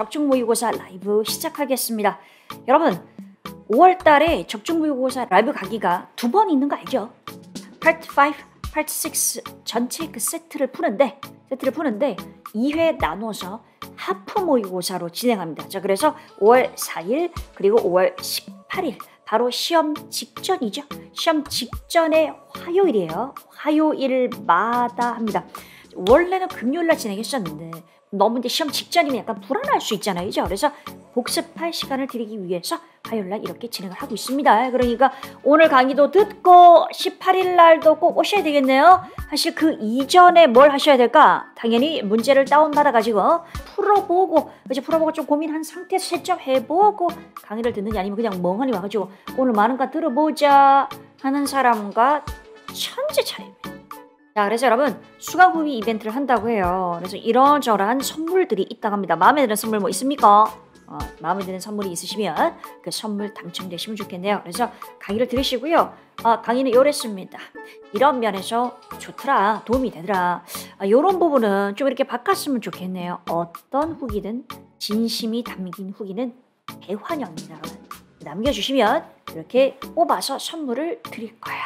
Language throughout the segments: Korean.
적중 모의고사 라이브 시작하겠습니다. 여러분, 5월 달에 적중 모의고사 라이브 가기가 두 번 있는 거 알죠? 파트 5, 파트 6 전체 그 세트를 푸는데 세트를 푸는데 2회 나눠서 하프 모의고사로 진행합니다. 자, 그래서 5월 4일 그리고 5월 18일 바로 시험 직전이죠. 시험 직전의 화요일이에요. 화요일마다 합니다. 원래는 금요일날 진행했었는데 너무 이제 시험 직전이면 약간 불안할 수 있잖아요. 그죠? 그래서 복습할 시간을 드리기 위해서 화요일날 이렇게 진행을 하고 있습니다. 그러니까 오늘 강의도 듣고 18일날도 꼭 오셔야 되겠네요. 사실 그 이전에 뭘 하셔야 될까? 당연히 문제를 다운받아가지고 풀어보고 이제 풀어보고 좀 고민한 상태에서 세척해보고 강의를 듣느냐 아니면 그냥 멍하니 와가지고 오늘 많은가 들어보자 하는 사람과 천재 차이입니다. 자, 그래서 여러분 추가 구매 이벤트를 한다고 해요. 그래서 이러저러한 선물들이 있다고 합니다. 마음에 드는 선물 뭐 있습니까? 어, 마음에 드는 선물이 있으시면 그 선물 당첨되시면 좋겠네요. 그래서 강의를 들으시고요. 어, 강의는 요랬습니다. 이런 면에서 좋더라, 도움이 되더라. 아, 어, 이런 부분은 좀 이렇게 바꿨으면 좋겠네요. 어떤 후기든 진심이 담긴 후기는 대환영입니다. 남겨주시면 이렇게 뽑아서 선물을 드릴 거야.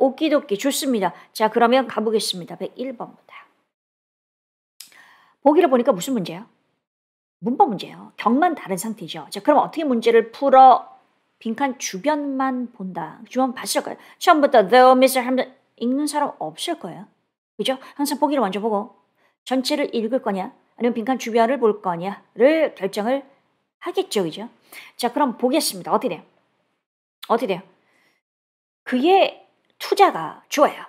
오끼도끼 좋습니다. 자 그러면 가보겠습니다. 101번보다. 보기를 보니까 무슨 문제예요? 문법 문제예요. 격만 다른 상태죠. 자 그럼 어떻게 문제를 풀어? 빈칸 주변만 본다. 주변 봤을 거예요. 처음부터 the, mr, 하면 읽는 사람 없을 거예요. 그죠? 항상 보기를 먼저 보고 전체를 읽을 거냐 아니면 빈칸 주변을 볼 거냐를 결정을 하겠죠. 그죠? 자 그럼 보겠습니다. 어떻게 돼요? 어떻게 돼요? 그의 투자가 좋아요.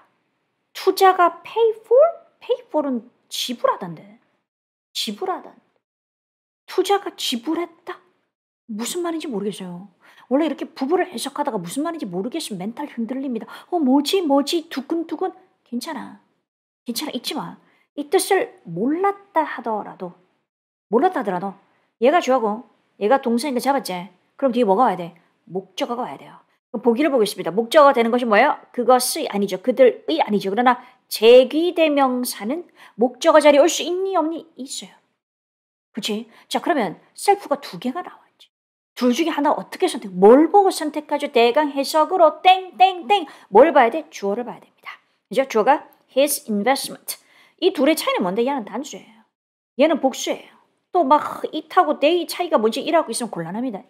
투자가 pay for? pay for은 지불하던데. 지불하던. 투자가 지불했다? 무슨 말인지 모르겠어요. 원래 이렇게 부부를 해석하다가 무슨 말인지 모르겠으면 멘탈 흔들립니다. 어, 뭐지, 뭐지, 두근두근. 괜찮아. 괜찮아, 잊지 마. 이 뜻을 몰랐다 하더라도, 몰랐다 하더라도, 얘가 주하고, 얘가 동생인데 잡았지? 그럼 뒤에 뭐가 와야 돼? 목적어가 와야 돼요. 그 보기를 보겠습니다 목적어가 되는 것이 뭐예요? 그것이 아니죠. 그들의 아니죠. 그러나 제기대명사는 목적어 자리에 올 수 있니 없니 있어요. 그치? 자 그러면 셀프가 두 개가 나왔지. 둘 중에 하나 어떻게 선택? 뭘 보고 선택하죠? 대강 해석으로 땡 땡땡 뭘 봐야 돼? 주어를 봐야 됩니다. 이제 주어가 his investment. 이 둘의 차이는 뭔데? 얘는 단수예요. 얘는 복수예요. 또막 it하고 t h 차이가 뭔지 일하고 있으면 곤란합니다.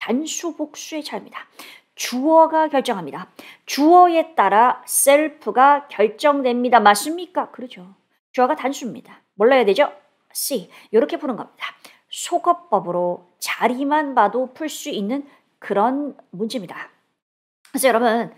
단수 복수의 차이입니다. 주어가 결정합니다. 주어에 따라 셀프가 결정됩니다. 맞습니까? 그렇죠. 주어가 단수입니다. 몰라야 되죠? C. 이렇게 푸는 겁니다. 소거법으로 자리만 봐도 풀 수 있는 그런 문제입니다. 그래서 여러분,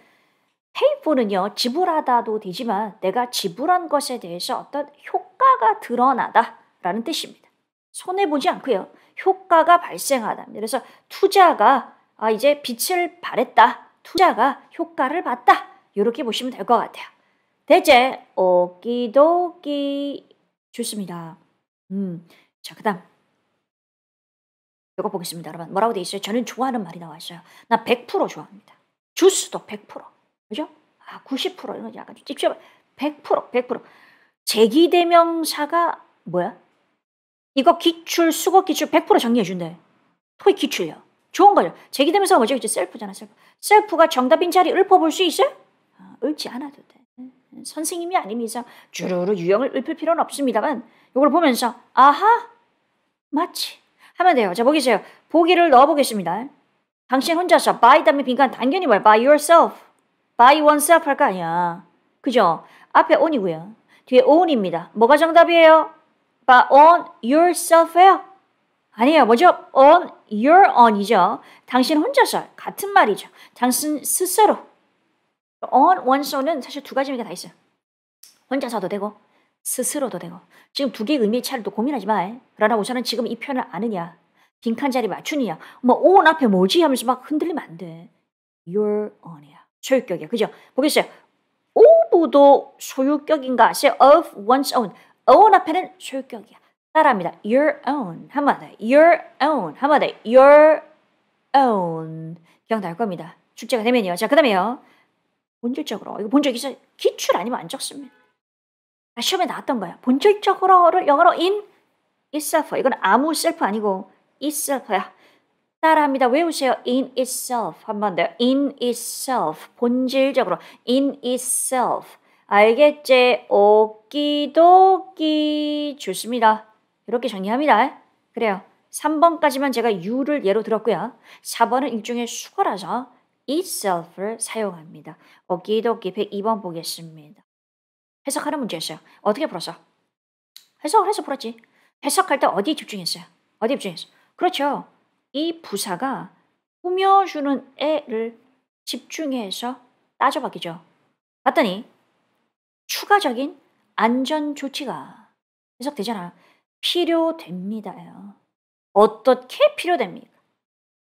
페이포는요, 지불하다도 되지만 내가 지불한 것에 대해서 어떤 효과가 드러나다라는 뜻입니다. 손해보지 않고요, 효과가 발생하다. 그래서 투자가 아, 이제 빛을 발했다. 투자가 효과를 봤다. 이렇게 보시면 될 것 같아요. 대제 오기도기 좋습니다. 음, 자 그다음 읽어 보겠습니다, 여러분. 뭐라고 돼 있어요? 저는 좋아하는 말이 나왔어요나 100% 좋아합니다. 주스도 100%, 그죠? 아, 90% 이런 거지. 약간 직접 100% 100% 제기대명사가 뭐야? 이거 기출 수거 기출 100% 정리해 준대. 토익 기출요. 이 좋은 거죠. 제기되면서 뭐죠? 이제 셀프잖아, 셀프. 셀프가 정답인 자리 읊어볼 수 있어요? 어, 아, 지 않아도 돼. 선생님이 아닌 이상 주르르 유형을 읊을 필요는 없습니다만 이걸 보면서 아하 마치 하면 돼요. 자 보기세요. 보기를 넣어보겠습니다. 당신 혼자서 by 다음에 빈칸 당연히 뭐야? by yourself, by oneself 할 거 아니야. 그죠? 앞에 on이고요. 뒤에 on입니다. 뭐가 정답이에요? by on yourself예요. 아니에요. 뭐죠? on your own이죠. 당신 혼자서 같은 말이죠. 당신 스스로. on one서는 사실 두 가지 의미가 다 있어요. 혼자서도 되고 스스로도 되고 지금 두 개의 의미의 차이를 또 고민하지 마. 그러나 우선은 지금 이 표현을 아느냐. 빈칸 자리 맞추느냐. 뭐 on 앞에 뭐지 하면서 막 흔들리면 안 돼. your own이야. 소유격이야. 그죠? 보겠어요. 오브도 소유격인가? say of one's own. own 앞에는 소유격이야. 따라합니다. Your own 한번 더. Your own 한번 더. Your own 기억날 겁니다. 출제가 되면요. 자 그다음에요. 본질적으로 이거 본적있어 기출 아니면 안 적습니다. 아, 시험에 나왔던 거야. 본질적으로를 영어로 in itself. 이건 아무 s e 아니고 itself야. 따라합니다. 외우세요. in itself 한 번 더. in itself 본질적으로 in itself 알겠지? 오끼도끼 좋습니다. 이렇게 정리합니다. 그래요. 3번까지만 제가 유를 예로 들었고요. 4번은 일종의 수거라서 itself를 사용합니다. 어기도기 102번 보겠습니다. 해석하는 문제였어요. 어떻게 풀었어? 해석을 해서 풀었지. 해석할 때 어디에 집중했어요? 어디에 집중했어? 요 그렇죠. 이 부사가 꾸며주는 애를 집중해서 따져봤겠죠. 봤더니 추가적인 안전 조치가 해석되잖아. 요 필요됩니다요. 어떻게 필요됩니까?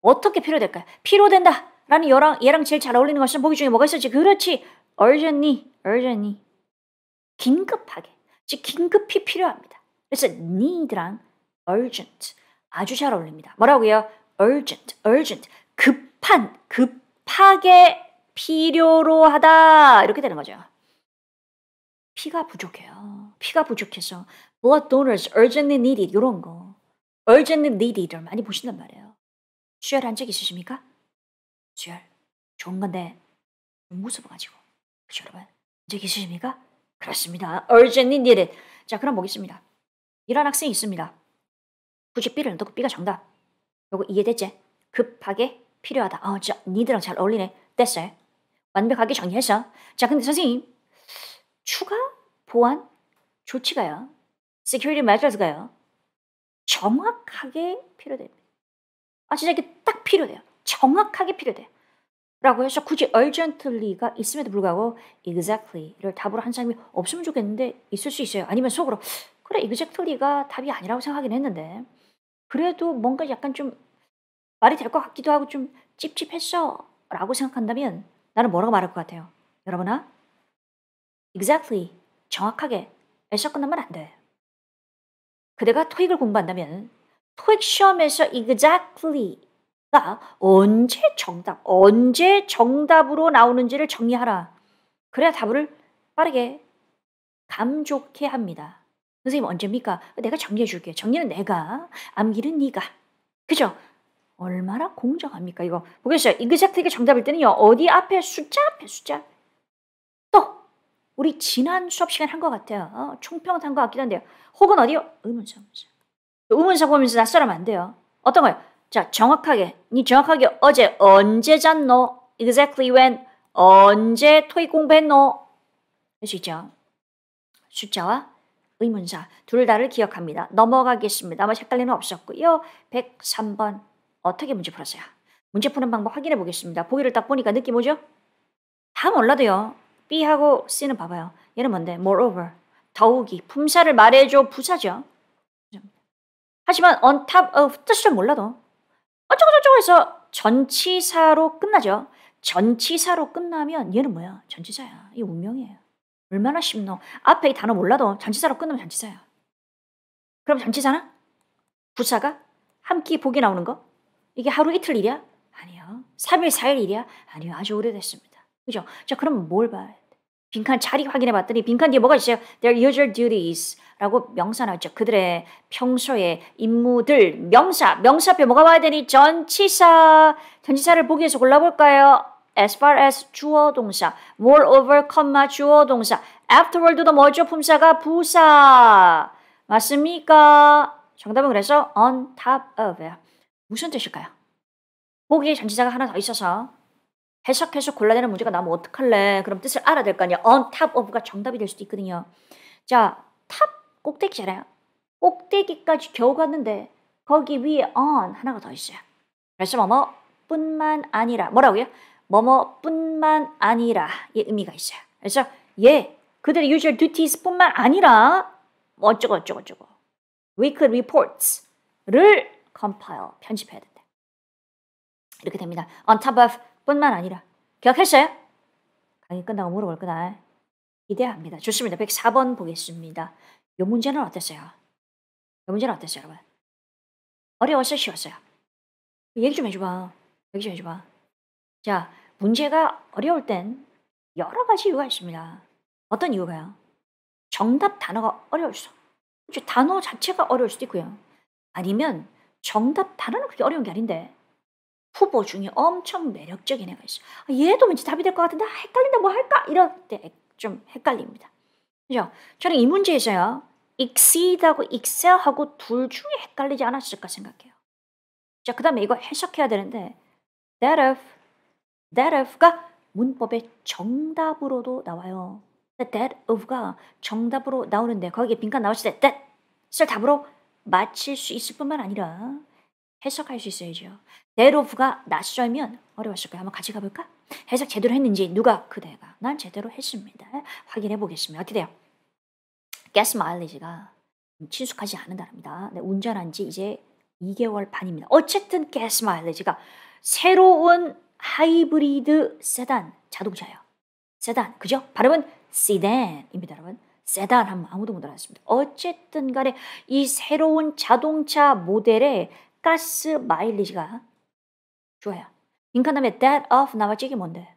어떻게 필요될까요? 필요된다. 라는 얘랑, 얘랑 제일 잘 어울리는 것은 보기 중에 뭐가 있었지? 그렇지. urgently, urgently. 긴급하게. 즉, 긴급히 필요합니다. 그래서 need랑 urgent. 아주 잘 어울립니다. 뭐라고요? urgent, urgent. 급한, 급하게 필요로 하다. 이렇게 되는 거죠. 피가 부족해요. 피가 부족해서 blood donors urgently needed 이런 거 urgently needed를 많이 보신단 말이에요. 수혈한 적 있으십니까? 수혈 좋은 건데 모습을 가지고 그죠 여러분 적 있으십니까? 그렇습니다. urgently needed 자 그럼 보겠습니다. 이런 학생이 있습니다. 굳이 B를 넣고 B가 정답. 요거 이해됐지? 급하게 필요하다. 아, 진짜 니들랑 잘 어울리네. 됐어요. 완벽하게 정리했어. 자, 근데 선생님 추가 보완 조치가요. security measures가요. 정확하게 필요됩니다. 아 진짜 이게 딱 필요돼요. 정확하게 필요돼요. 라고 해서 굳이 urgently가 있음에도 불구하고 exactly를 답으로 한 사람이 없으면 좋겠는데 있을 수 있어요. 아니면 속으로 그래 exactly가 답이 아니라고 생각하긴 했는데 그래도 뭔가 약간 좀 말이 될 것 같기도 하고 좀 찝찝했어 라고 생각한다면 나는 뭐라고 말할 것 같아요. 여러분아 exactly 정확하게 에서 끝나면 안 돼. 그대가 토익을 공부한다면 토익 시험에서 exactly가 언제 정답, 언제 정답으로 나오는지를 정리하라. 그래야 답을 빠르게 감 좋게 합니다. 선생님 언제입니까? 내가 정리해 줄게 정리는 내가, 암기는 네가. 그죠? 얼마나 공정합니까 이거 보겠어요. 이그젝트게 정답일 때는요. 어디 앞에 숫자 앞에 숫자 우리 지난 수업 시간 한 것 같아요. 어, 총평한 것 같기도 한데요. 혹은 어디요? 의문사, 의문사. 의문사 보면서 낯설으면 안 돼요. 어떤 거요? 자, 정확하게. 니 정확하게 어제 언제 잤노? Exactly when. 언제 토익 공부했노? 할수 있죠. 숫자와 의문사 둘 다를 기억합니다. 넘어가겠습니다. 아마 헷갈림은 없었고요. 103번 어떻게 문제 풀었어요? 문제 푸는 방법 확인해 보겠습니다. 보기를 딱 보니까 느낌 오죠? 다 몰라도요. B하고 C는 봐봐요. 얘는 뭔데? moreover. 더욱이. 품사를 말해줘. 부사죠. 하지만 on top of 뜻을 몰라도 어쩌고저쩌고 해서 전치사로 끝나죠. 전치사로 끝나면 얘는 뭐야? 전치사야. 이 운명이에요. 얼마나 심노. 앞에 이 단어 몰라도 전치사로 끝나면 전치사야. 그럼 전치사나? 부사가? 함께 보기 나오는 거? 이게 하루 이틀 일이야? 아니요. 3일, 4일 일이야? 아니요. 아주 오래됐습니다. 그죠? 자, 그럼 뭘 봐야 돼? 빈칸 자리 확인해 봤더니 빈칸 뒤에 뭐가 있어요? Their usual duties 라고 명사 나왔죠. 그들의 평소의 임무들, 명사, 명사 표 뭐가 봐야 되니? 전치사, 전치사를 보기 위해서 골라볼까요? as far as 주어 동사, moreover, comma 주어 동사, afterward도 뭐죠? 품사가 부사. 맞습니까? 정답은 그래서 on top of. 무슨 뜻일까요? 보기에 전치사가 하나 더 있어서 해석해서 골라내는 문제가 나면 어떡할래? 그럼 뜻을 알아야 될 거 아니야. on top of가 정답이 될 수도 있거든요. 자, top 꼭대기잖아요. 꼭대기까지 겨우 갔는데 거기 위에 on 하나가 더 있어요. 그래서 뭐뭐뿐만 아니라 뭐라고요? 뭐뭐뿐만 아니라 의 의미가 있어요. 그래서 예, 그들의 usual duties뿐만 아니라 뭐 어쩌고 어쩌고 어쩌고 weekly reports를 compile 편집해야 된다. 이렇게 됩니다. On top of 뿐만 아니라 기억했어요? 강의 끝나고 물어볼 거다. 기대합니다. 좋습니다. 104번 보겠습니다. 요 문제는 어땠어요? 요 문제는 어땠어요, 여러분? 어려웠어요, 쉬웠어요? 얘기 좀 해줘봐. 얘기 좀 해줘봐. 자, 문제가 어려울 땐 여러 가지 이유가 있습니다. 어떤 이유가요? 정답 단어가 어려울 수 단어 자체가 어려울 수도 있고요. 아니면 정답 단어는 그렇게 어려운 게 아닌데 후보 중에 엄청 매력적인 애가 있어. 아, 얘도 왠지 답이 될 것 같은데 아, 헷갈린다 뭐 할까? 이럴 때 좀 헷갈립니다. 그죠? 저는 이 문제에서요. exceed하고 excel하고 둘 중에 헷갈리지 않았을까 생각해요. 자, 그 다음에 이거 해석해야 되는데 that of, that of가 문법의 정답으로도 나와요. that of가 정답으로 나오는데 거기에 빈칸 나왔을 때 that을 답으로 맞힐 수 있을 뿐만 아니라 해석할 수 있어야죠. 대로부가 낯설면 어려웠을 까요 한번 같이 가볼까? 해석 제대로 했는지 누가 그대가 난 제대로 했습니다. 확인해 보겠습니다. 어떻게 돼요? 가스 마일리지가 친숙하지 않은 다어니다 네, 운전한 지 이제 2개월 반입니다. 어쨌든 가스 마일리지가 새로운 하이브리드 세단 자동차예요. 세단 그죠? 발음은 시댄입니다 여러분. 세단 하면 아무도 못알았습니다 어쨌든 간에 이 새로운 자동차 모델의 가스 마일리지가 좋아요. 빈칸 다음 that of 나와찍이 뭔데?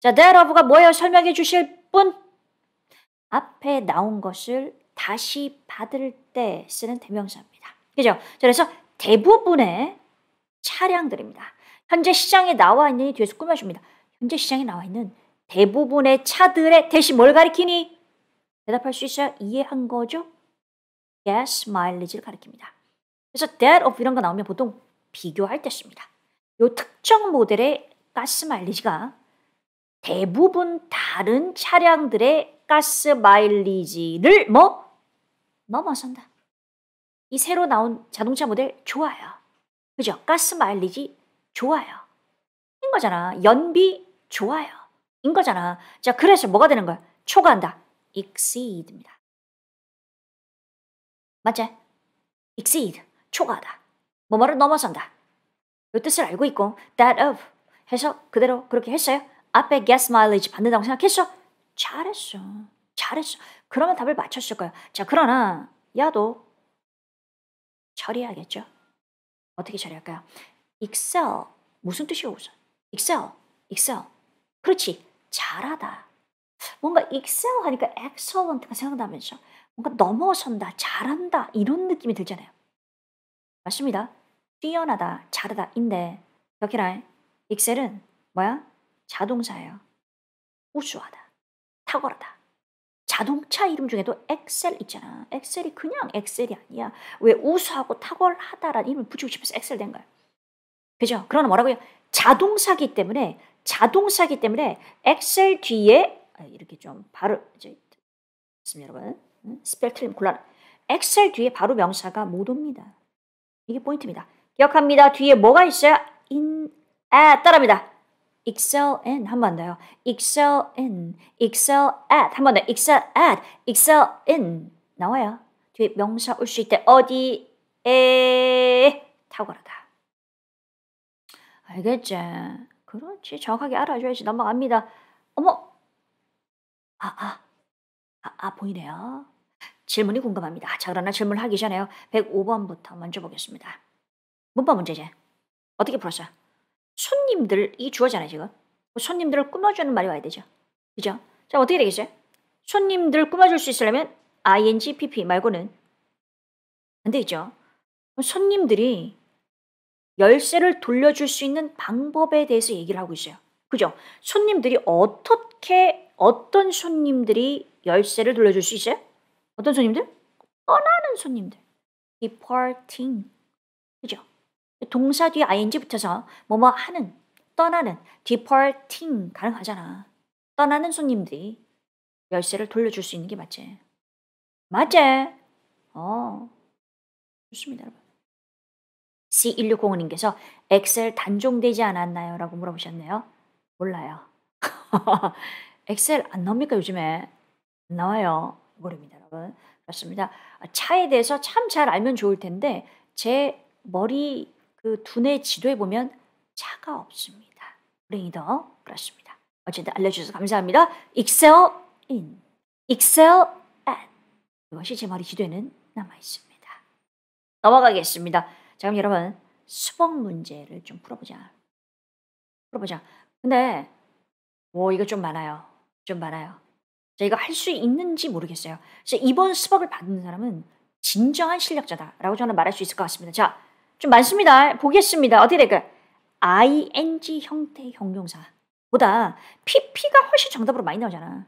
자, that of가 뭐예요? 설명해 주실 분? 앞에 나온 것을 다시 받을 때 쓰는 대명사입니다. 그죠? 그래서 대부분의 차량들입니다. 현재 시장에 나와 있는 이 뒤에서 꾸며줍니다. 현재 시장에 나와 있는 대부분의 차들의 대신 뭘 가리키니? 대답할 수 있어요? 이해한 거죠? gas mileage를 가리킵니다. 그래서 that of 이런 거 나오면 보통 비교할 때 씁니다. 이 특정 모델의 가스 마일리지가 대부분 다른 차량들의 가스 마일리지를 뭐 넘어선다. 이 새로 나온 자동차 모델 좋아요. 그죠? 가스 마일리지 좋아요. 인 거잖아. 연비 좋아요. 인 거잖아. 자, 그래서 뭐가 되는 거야? 초과한다. exceed입니다. 맞지? exceed. 초과하다. 뭐뭐를 넘어선다. 이 뜻을 알고 있고 that of 해서 그대로 그렇게 했어요. 앞에 gas mileage 받는다고 생각했어? 잘했어. 잘했어. 그러면 답을 맞췄을 거야. 자, 그러나 야도 처리해야겠죠. 어떻게 처리할까요? excel 무슨 뜻이에요 우선? excel, excel. 그렇지. 잘하다. 뭔가 excel 하니까 excellent가 생각나면서 뭔가 넘어선다, 잘한다 이런 느낌이 들잖아요. 맞습니다. 뛰어나다, 잘하다인데 기억해라. 엑셀은 뭐야? 자동차예요 우수하다, 탁월하다. 자동차 이름 중에도 엑셀 있잖아. 엑셀이 그냥 엑셀이 아니야. 왜 우수하고 탁월하다라는 이름을 붙이고 싶어서 엑셀 된 거야. 그죠? 그러나 뭐라고요? 자동사기 때문에 자동사기 때문에 엑셀 뒤에 아, 이렇게 좀 바로 이제 있습니다, 여러분 스펠 틀림 곤란. 엑셀 뒤에 바로 명사가 못 옵니다. 이게 포인트입니다. 기억합니다. 뒤에 뭐가 있어요 in, a 따라합니다. excel in 한 번 더요. excel in, excel at 한 번 더. excel at, excel in 나와요. 뒤에 명사 올 수 있대. 어디에 탁월하다. 알겠지? 그렇지. 정확하게 알아줘야지. 넘어갑니다. 어머. 아, 아. 아, 아 보이네요. 질문이 궁금합니다. 아, 자, 그러나 질문을 하기 전에요. 105번부터 먼저 보겠습니다. 문법 문제제. 어떻게 풀었어요? 손님들, 이 주어잖아요, 지금. 손님들을 꾸며주는 말이 와야 되죠. 그죠? 자, 어떻게 되겠어요? 손님들 꾸며줄 수 있으려면 ing, pp 말고는 안 되죠. 겠 손님들이 열쇠를 돌려줄 수 있는 방법에 대해서 얘기를 하고 있어요. 그죠? 손님들이 어떻게, 어떤 손님들이 열쇠를 돌려줄 수 있어요? 어떤 손님들? 떠나는 손님들. departing. 그죠? 동사 뒤에 ing 붙여서 뭐뭐 하는, 떠나는, departing 가능하잖아. 떠나는 손님들이 열쇠를 돌려줄 수 있는 게 맞지. 맞지? 어. 좋습니다, 여러분. C1605님께서 엑셀 단종되지 않았나요? 라고 물어보셨네요. 몰라요. 엑셀 안 나옵니까, 요즘에? 안 나와요. 모릅니다. 여러분 어, 그렇습니다. 아, 차에 대해서 참 잘 알면 좋을 텐데 제 머리 그 두뇌 지도에 보면 차가 없습니다. 브레이더 그렇습니다. 어쨌든 알려주셔서 감사합니다. 엑셀 인, 엑셀 앤 이것이 제 머리 지도에는 남아 있습니다. 넘어가겠습니다. 자 그럼 여러분 수학 문제를 좀 풀어보자. 풀어보자. 근데 뭐 이거 좀 많아요. 좀 많아요. 저희가 할 수 있는지 모르겠어요. 그래서 이번 수법을 받는 사람은 진정한 실력자다라고 저는 말할 수 있을 것 같습니다. 자, 좀 많습니다. 보겠습니다. 어떻게 될까요? ing 형태 형용사보다 pp가 훨씬 정답으로 많이 나오잖아.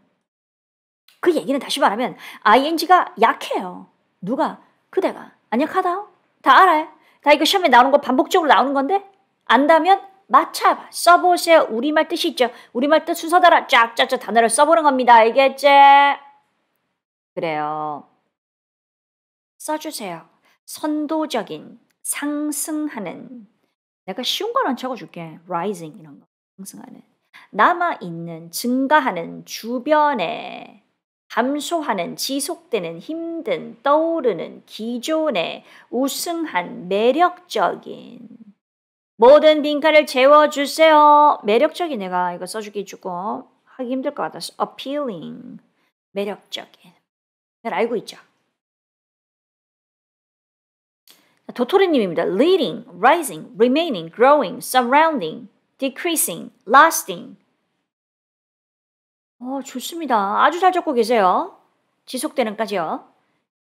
그 얘기는 다시 말하면 ing가 약해요. 누가? 그대가. 안약하다. 다 알아요. 다 이거 시험에 나오는 거 반복적으로 나오는 건데 안다면 맞춰봐. 써보세요. 우리말 뜻이죠. 우리말 뜻 순서대로 쫙쫙쫙 단어를 써보는 겁니다. 알겠지? 그래요. 써주세요. 선도적인, 상승하는. 내가 쉬운 거는 적어줄게. rising 이런 거. 상승하는. 남아있는, 증가하는, 주변에 감소하는, 지속되는, 힘든, 떠오르는, 기존의, 우승한, 매력적인. 모든 빈칸을 채워주세요. 매력적인 내가 이거 써주기 조금 하기 힘들 것 같아서 appealing, 매력적인. 날 알고 있죠. 도토리님입니다. leading, rising, remaining, growing, surrounding, decreasing, lasting. 어, 좋습니다. 아주 잘 적고 계세요. 지속되는까지요.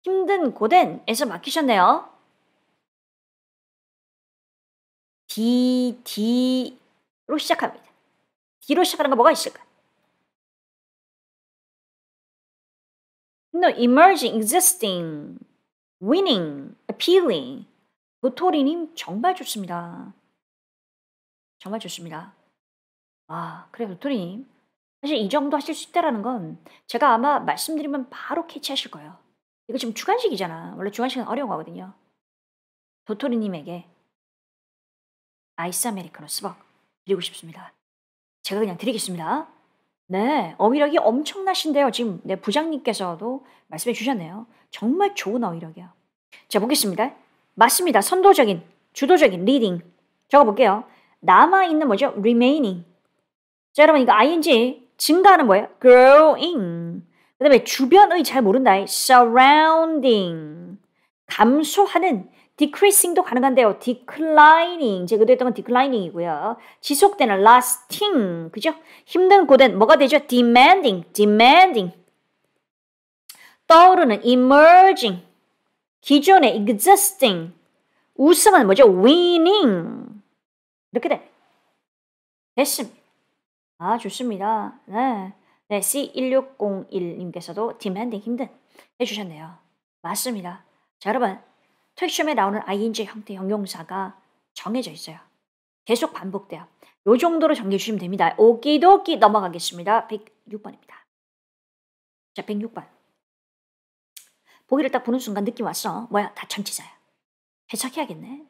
힘든 고된에서 막히셨네요. D, D로 시작합니다. D로 시작하는 거 뭐가 있을까? No, emerging, existing, winning, appealing. 도토리님 정말 좋습니다. 정말 좋습니다. 아, 그래 요 도토리님. 사실 이 정도 하실 수 있다라는 건 제가 아마 말씀드리면 바로 캐치하실 거예요. 이거 지금 주간식이잖아. 원래 주간식은 어려운 거거든요. 도토리님에게 아이스 아메리카노 수박 드리고 싶습니다. 제가 그냥 드리겠습니다. 네, 어휘력이 엄청나신데요. 지금 내 부장님께서도 말씀해 주셨네요. 정말 좋은 어휘력이야. 자, 보겠습니다. 맞습니다. 선도적인, 주도적인, 리딩. a d 적어볼게요. 남아있는 뭐죠? remaining. 자, 여러분 이거 ing, 증가하는 뭐예요? growing. 그 다음에 주변의 잘 모른다. surrounding. 감소하는 decreasing도 가능한데요. declining. 제가 그대로 했던 건 declining이고요. 지속되는 lasting. 그죠? 힘든 고된 뭐가 되죠? demanding. demanding. 떠오르는 emerging. 기존의 existing. 우승은 뭐죠? winning. 이렇게 돼. 됐습니다. 아, 좋습니다. 네. 네, C1601님께서도 demanding 힘든 해주셨네요. 맞습니다. 자, 여러분. 털슘에 나오는 ing 형태 형용사가 정해져 있어요. 계속 반복돼요. 요 정도로 정리해주시면 됩니다. 오기도기 넘어가겠습니다. 106번입니다. 자, 106번. 보기를 딱 보는 순간 느낌 왔어. 뭐야, 다 전치사야. 해석해야겠네.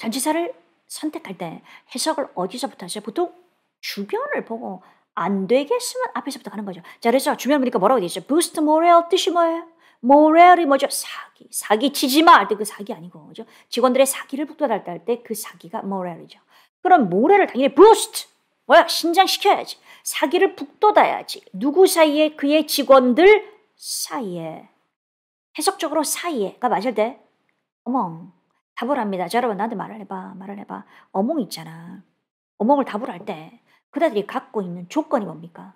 전치사를 선택할 때 해석을 어디서부터 하세요? 보통 주변을 보고 안 되겠으면 앞에서부터 가는 거죠. 자, 그래서 주변 보니까 뭐라고 되어 있어요? boost m 뜻이 뭐예요? 모알이 뭐죠? 사기. 사기 치지 마. 할 때 그 사기 아니고, 그죠? 직원들의 사기를 북돋았다 할때 그 사기가 모알이죠 그럼 모렐을 당연히 부스트! 뭐야? 신장시켜야지. 사기를 북돋아야지. 누구 사이에? 그의 직원들 사이에. 해석적으로 사이에가 맞을 때, 어멍. 답을 합니다. 자, 여러분, 나한테 말을 해봐. 말을 해봐. 어멍 있잖아. 어멍을 답을 할 때, 그들이 갖고 있는 조건이 뭡니까?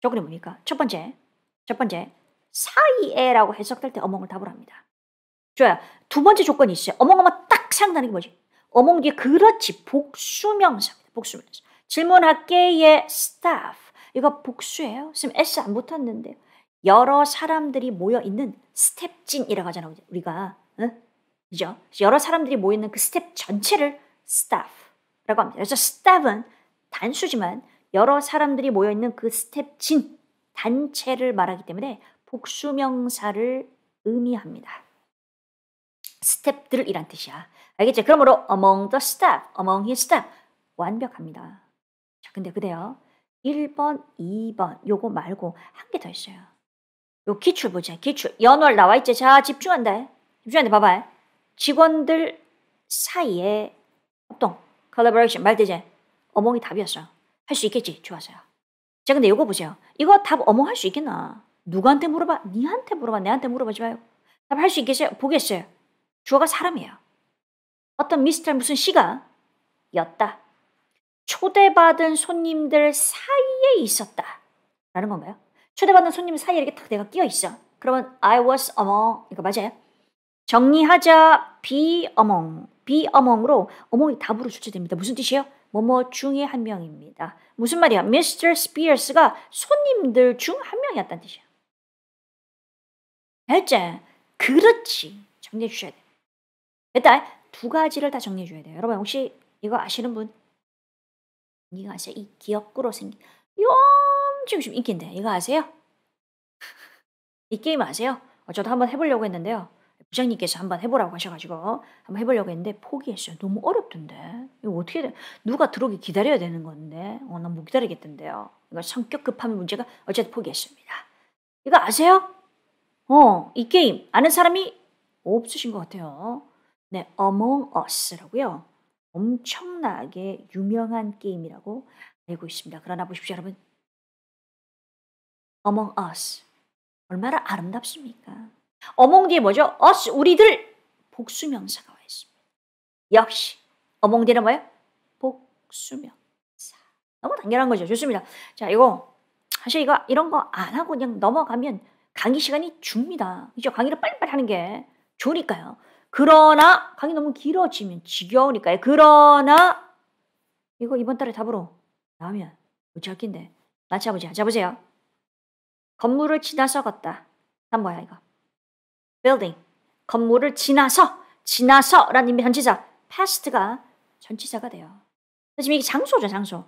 조건이 뭡니까? 첫 번째, 첫 번째, 사이에라고 해석될 때 어몽을 답을 합니다. 좋아요. 두 번째 조건이 있어요. 어몽하면 딱 생각나는 게 뭐지? 어몽 뒤 그렇지 복수명사입니다. 복수명사. 질문학계의 staff 이거 복수예요. 지금 s 안 붙었는데 여러 사람들이 모여 있는 스텝진이라고 하잖아요. 우리가 응? 그죠? 여러 사람들이 모여 있는 그 스텝 전체를 staff라고 합니다. 그래서 staff은 단수지만 여러 사람들이 모여 있는 그 스텝진 단체를 말하기 때문에 복수명사를 의미합니다. 스텝들이란 뜻이야. 알겠죠? 그러므로 among the staff, among his staff 완벽합니다. 자, 근데 그대요. 1번, 2번 요거 말고 한 개 더 있어요. 요 기출 보자. 기출. 연월 나와 있지. 자, 집중한다. 집중한다. 봐봐. 직원들 사이에 협동, collaboration 말대제 어몽이 답이었어. 요할수 있겠지. 좋았어요. 자, 근데 요거 보세요. 이거 답 어몽 할 수 있겠나? 누구한테 물어봐? 니한테 물어봐. 내한테 물어보지 마요. 답할 수 있겠어요? 보겠어요. 주어가 사람이에요. 어떤 미스터 무슨 씨가 였다. 초대받은 손님들 사이에 있었다. 라는 건가요? 초대받은 손님 사이에 이렇게 탁 내가 끼어 있어. 그러면 I was among. 이거 맞아요? 정리하자 be among. be among으로 among이 답으로 출제됩니다. 무슨 뜻이에요? 뭐뭐 중에 한 명입니다. 무슨 말이야? Mr. Spears가 손님들 중 한 명이었다는 뜻이야. 알지? 그렇지. 정리해 주셔야 돼. 일단 두 가지를 다 정리해 줘야 돼요. 여러분 혹시 이거 아시는 분? 이거 아세요? 이 기억으로 생긴 엄청 좀 인기인데 이거 아세요? 이 게임 아세요? 어, 저도 한번 해보려고 했는데요. 부장님께서 한번 해보라고 하셔가지고 한번 해보려고 했는데 포기했어요. 너무 어렵던데 이거 어떻게 돼? 누가 들어오기 기다려야 되는 건데 어, 난못 기다리겠던데요. 이거 성격 급하면 문제가 어쨌든 포기했습니다. 이거 아세요? 어, 이 게임 아는 사람이 없으신 것 같아요. 네, Among Us라고요. 엄청나게 유명한 게임이라고 알고 있습니다. 그러나 보십시오, 여러분. Among Us. 얼마나 아름답습니까? Among 뒤에 뭐죠? Us, 우리들! 복수명사가 와 있습니다. 역시 Among 뒤에는 뭐예요? 복수명사. 너무 당연한 거죠. 좋습니다. 자, 이거 사실 이거 이런 거 안 하고 그냥 넘어가면 강의 시간이 줍니다. 이제 강의를 빨리빨리 하는 게 좋으니까요. 그러나 강의 너무 길어지면 지겨우니까요. 그러나 이거 이번 달에 답으로 나오면 무지할긴데 맞춰보자. 잡으세요. 건물을 지나서 걷다. 난 뭐야 이거? building. 건물을 지나서 지나서라는 이미 전치사 past가 전치사가 돼요. 지금 이게 장소죠 장소.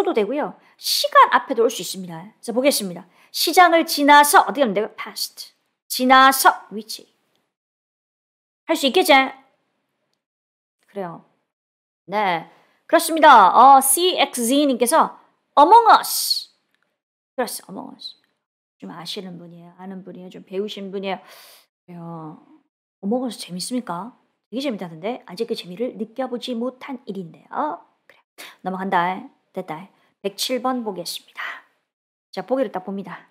장소도 되고요. 시간 앞에도 올 수 있습니다. 자 보겠습니다. 시장을 지나서 어디 가면 돼요? past. 지나서 위치. 할 수 있겠지? 그래요. 네. 그렇습니다. 어, CXZ님께서 Among Us. 그렇어 Among Us. 좀 아시는 분이에요. 아는 분이에요. 좀 배우신 분이에요. 그래요. Among Us 재밌습니까? 되게 재밌다던데 아직 그 재미를 느껴보지 못한 일인데요. 그래. 넘어간다. 됐다. 107번 보겠습니다. 자, 보기를 딱 봅니다.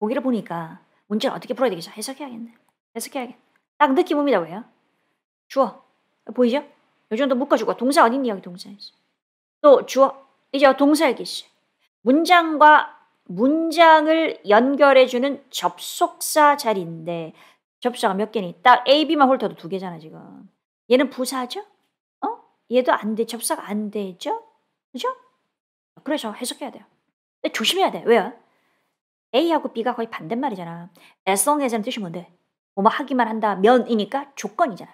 보기를 보니까 문제를 어떻게 풀어야 되겠어? 해석해야겠네. 해석해야겠네. 딱 느낌 봅니다 왜요? 주어. 보이죠? 요즘 도 묶어주고 동사 어딨니? 여기 동사 있어. 또 주어. 이제 동사 얘기시 문장과 문장을 연결해주는 접속사 자리인데 접속사가 몇 개니? 딱 A, B만 훑어도두 개잖아 지금. 얘는 부사죠? 어? 얘도 안 돼. 접사가 안 되죠? 그죠? 그래서 해석해야 돼요. 네, 조심해야 돼. 왜요? A하고 B가 거의 반대말이잖아. as long as는 뜻이 뭔데? 뭐 뭐 하기만 한다. 면이니까 조건이잖아.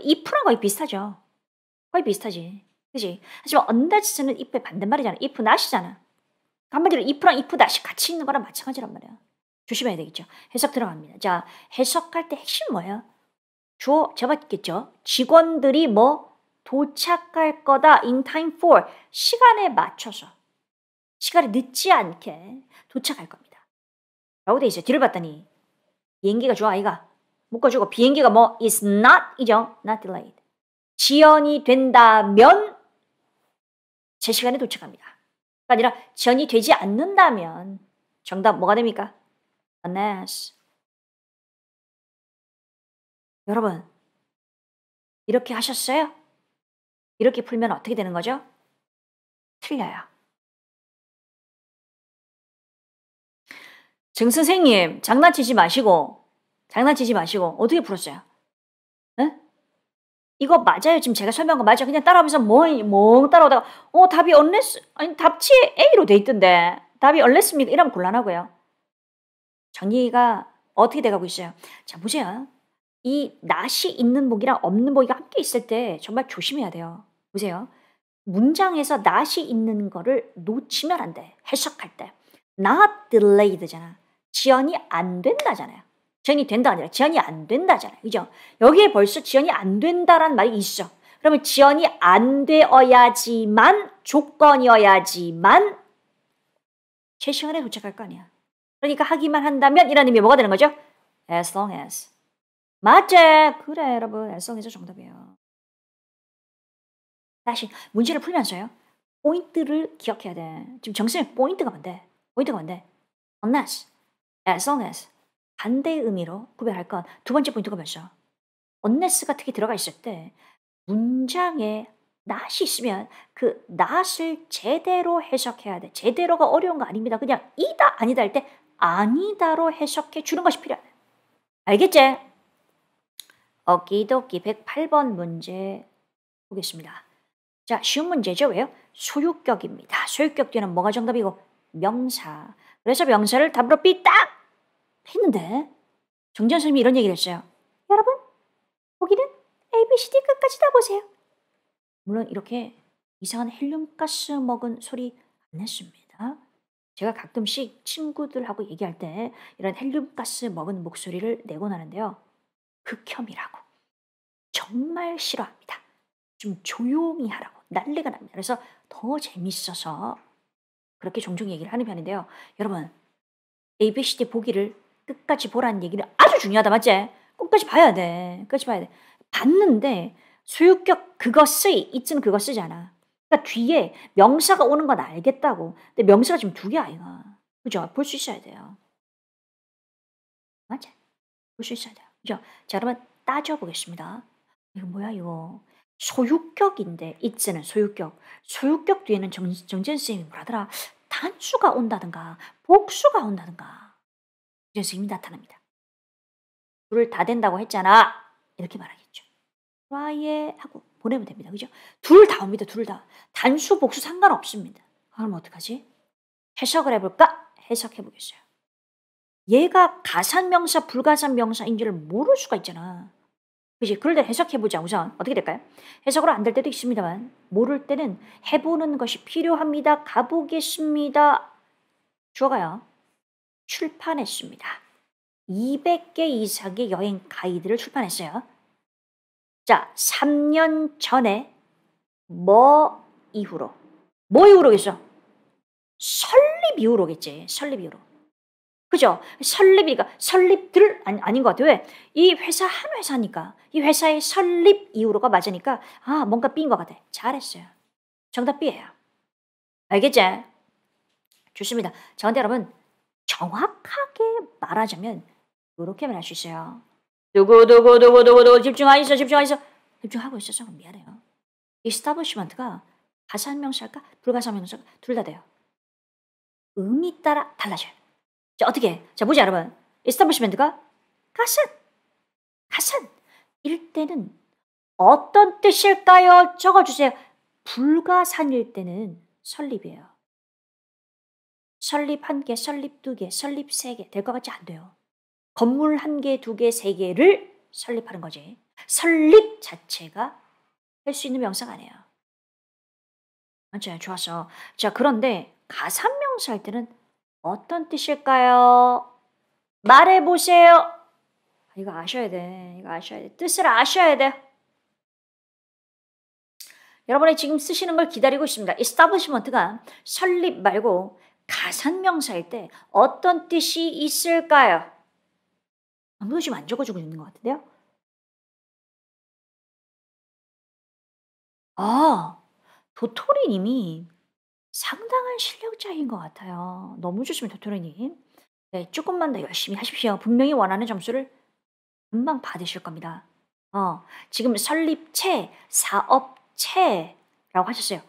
if랑 거의 비슷하죠. 거의 비슷하지. 그지? 하지만 un다시는 if의 반대말이잖아. if not이잖아. 한마디로 if랑 if not이 같이 있는 거랑 마찬가지란 말이야. 조심해야 되겠죠. 해석 들어갑니다. 자, 해석할 때 핵심 뭐예요? 주어 잡았겠죠. 직원들이 뭐 도착할 거다 in time for 시간에 맞춰서 시간이 늦지 않게 도착할 겁니다. 라고 돼 있어요. 뒤를 봤더니 비행기가 좋아 아이가 묶어주고 비행기가 뭐 is not 이죠 not delayed 지연이 된다면 제 시간에 도착합니다. 그 아니라 지연이 되지 않는다면 정답 뭐가 됩니까? unless 여러분 이렇게 하셨어요? 이렇게 풀면 어떻게 되는 거죠? 틀려요. 정 선생님 장난치지 마시고 장난치지 마시고 어떻게 풀었어요? 에? 이거 맞아요. 지금 제가 설명한 거 맞아요. 그냥 따라하면서 멍, 멍 따라오다가 어 답이 u n l 아니 답치 A로 돼 있던데 답이 u n l 입니다 이러면 곤란하고요. 정리가 어떻게 돼가고 있어요? 자 보세요. 이 낫이 있는 보기랑 없는 보기가 함께 있을 때 정말 조심해야 돼요. 보세요. 문장에서 낫이 있는 거를 놓치면 안 돼. 해석할 때. not delayed잖아. 지연이 안 된다잖아요. 지연이 된다 아니라 지연이 안 된다잖아요. 그죠? 여기에 벌써 지연이 안 된다란 말이 있어. 그러면 지연이 안 되어야지만 조건이어야지만 제 시간에 도착할 거 아니야. 그러니까 하기만 한다면 이런 의미 뭐가 되는 거죠? As long as. 맞지? 그래 여러분 as long as 정답이에요. 다시 문제를 풀면서요. 포인트를 기억해야 돼. 지금 정쌤의 포인트가 뭔데? 포인트가 뭔데? Unless. as long as 반대 의미로 의 구별할 건 두 번째 포인트가 뭐죠? unless가 특히 들어가 있을 때 문장에 not이 있으면 그 not을 제대로 해석해야 돼. 제대로가 어려운 거 아닙니다. 그냥 이다 아니다 할 때 아니다로 해석해 주는 것이 필요해. 알겠지? 어기도기 108번 문제 보겠습니다. 자, 쉬운 문제죠. 왜요? 소유격입니다. 소유격 뒤에는 뭐가 정답이고? 명사. 그래서 명사를 답으로 삐딱 했는데 정지현 선생님이 이런 얘기를 했어요. 여러분 보기는 A, B, C, D 끝까지 다 보세요. 물론 이렇게 이상한 헬륨가스 먹은 소리 안 냈습니다. 제가 가끔씩 친구들하고 얘기할 때 이런 헬륨가스 먹은 목소리를 내곤 하는데요. 극혐이라고. 정말 싫어합니다. 좀 조용히 하라고 난리가 납니다. 그래서 더 재밌어서 그렇게 종종 얘기를 하는 편인데요. 여러분, ABCD 보기를 끝까지 보라는 얘기는 아주 중요하다 맞지? 끝까지 봐야 돼. 끝까지 봐야 돼. 봤는데 소유격 그것의 이쯤 그거 쓰지 않아. 그러니까 뒤에 명사가 오는 건 알겠다고. 근데 명사가 지금 두 개 아이가. 그죠? 볼 수 있어야 돼요. 맞아? 볼 수 있어야 돼요. 그죠? 자 그러면 따져보겠습니다. 이거 뭐야 이거. 소유격인데 이지는 소유격. 소유격 뒤에는 정, 정진 쌤이 뭐라더라? 단수가 온다든가 복수가 온다든가. 그래서 이미 나타납니다. 불을 다 된다고 했잖아. 이렇게 말하겠죠. 라예 하고 보내면 됩니다. 그죠? 둘 다 옵니다. 둘 다. 단수, 복수 상관없습니다. 그럼 어떡하지? 해석을 해볼까? 해석해보겠어요. 얘가 가산명사, 불가산명사인지 모를 수가 있잖아. 그지? 그럴 때 해석해보자, 우선. 어떻게 될까요? 해석으로 안 될 때도 있습니다만, 모를 때는 해보는 것이 필요합니다. 가보겠습니다. 주어가요. 출판했습니다. 200개 이상의 여행 가이드를 출판했어요. 자, 3년 전에 뭐 이후로? 뭐 이후로겠어? 설립 이후로겠지. 설립 이후로. 그죠? 설립이니까 그러니까 설립들 아니, 아닌 것 같아. 왜? 이 회사 한 회사니까 이 회사의 설립 이후로가 맞으니까 아 뭔가 B인 것 같아. 잘했어요. 정답 B예요. 알겠지? 좋습니다. 저한테 여러분 정확하게 말하자면 이렇게 말할 수 있어요. 두고두고두고두고 집중하 있어 집중하 있어 집중하고 있어서 미안해요. 이 스타블시먼트가 가사 명사가 불가사 명사가 둘다 돼요. 음이 따라 달라져요. 자 어떻게? 자 보자 여러분. 이스타블시먼트가 가산 가산 일 때는 어떤 뜻일까요? 적어주세요. 불가산일 때는 설립이에요. 설립 한 개, 설립 두 개, 설립 세개될 것 같지 안 돼요. 건물 한 개, 두 개, 세 개를 설립하는 거지. 설립 자체가 할 수 있는 명사가 아니에요. 맞아요. 좋았어. 자, 그런데 가산명사 할 때는 어떤 뜻일까요? 말해보세요. 아, 이거 아셔야 돼. 이거 아셔야 돼. 뜻을 아셔야 돼. 여러분이 지금 쓰시는 걸 기다리고 있습니다. 이 s t a b l i s 가 설립 말고 가산명사일 때 어떤 뜻이 있을까요? 아무도 지금 안 적어주고 있는 것 같은데요? 아, 도토리님이 상당한 실력자인 것 같아요. 너무 좋습니다, 도토리님. 네, 조금만 더 열심히 하십시오. 분명히 원하는 점수를 금방 받으실 겁니다. 어, 지금 설립체, 사업체라고 하셨어요.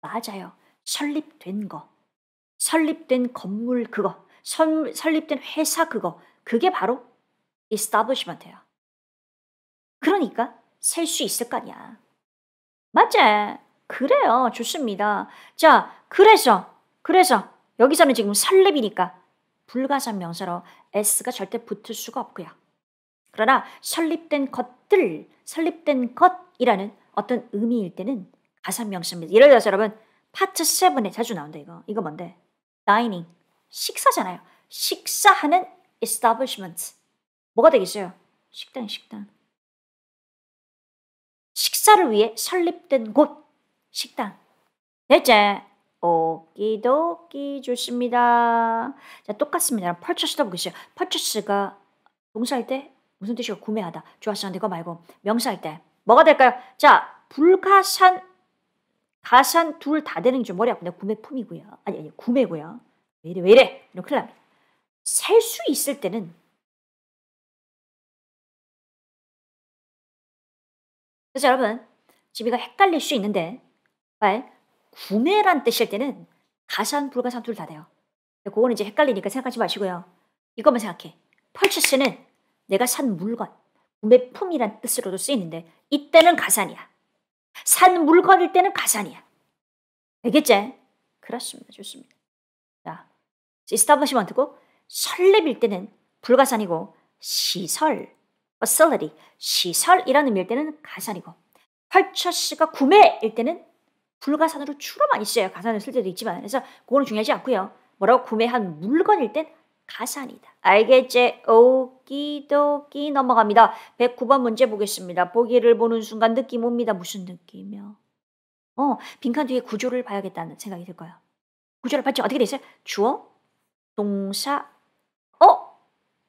맞아요. 설립된 거. 설립된 건물 그거, 설, 설립된 회사 그거, 그게 바로 establishment예요. 그러니까 셀 수 있을 거 아니야. 맞제 그래요. 좋습니다. 자, 그래서, 그래서 여기서는 지금 설립이니까 불가산 명사로 s가 절대 붙을 수가 없고요. 그러나 설립된 것들, 설립된 것이라는 어떤 의미일 때는 가산 명사입니다. 예를 들어서 여러분 파트 7에 자주 나온다 이거. 이거 뭔데? 다이닝 식사잖아요. 식사하는 establishment 뭐가 되겠어요? 식당 식당 식사를 위해 설립된 곳 식당 넷째 오기도기 좋습니다. 자 똑같습니다. purchase도 보겠어요. purchase가 동사할때 무슨 뜻이고 구매하다. 좋았어. 그거 말고 명사할때 뭐가 될까요? 자 불가산 가산 둘 다 되는 줄 머리 아픈데 구매품이고요. 아니 아니 구매고요. 왜 이래 왜 이래 이런 큰일 납니다. 셀수 있을 때는 그래서 여러분 지금 이거 헷갈릴 수 있는데 말 구매란 뜻일 때는 가산 불가산 둘 다 돼요. 그거는 이제 헷갈리니까 생각하지 마시고요. 이것만 생각해. 펄치스는 내가 산 물건, 구매품이란 뜻으로도 쓰이는데 이때는 가산이야. 산물건일 때는 가산이야. 알겠지? 그렇습니다. 좋습니다. 자, 이스타블시먼트고 설립일 때는 불가산이고 시설, facility, 시설이라는 의미일 때는 가산이고 펄처스가 구매일 때는 불가산으로 주로만 있어요. 가산을 쓸 때도 있지만 그래서 그거는 중요하지 않고요. 뭐라고 구매한 물건일 땐 가산이다. 알겠지? 오기도기 넘어갑니다. 109번 문제 보겠습니다. 보기를 보는 순간 느낌 옵니다. 무슨 느낌이요? 어, 빈칸 뒤에 구조를 봐야겠다는 생각이 들 거예요. 구조를 봤죠? 어떻게 돼 있어요? 주어, 동사, 어?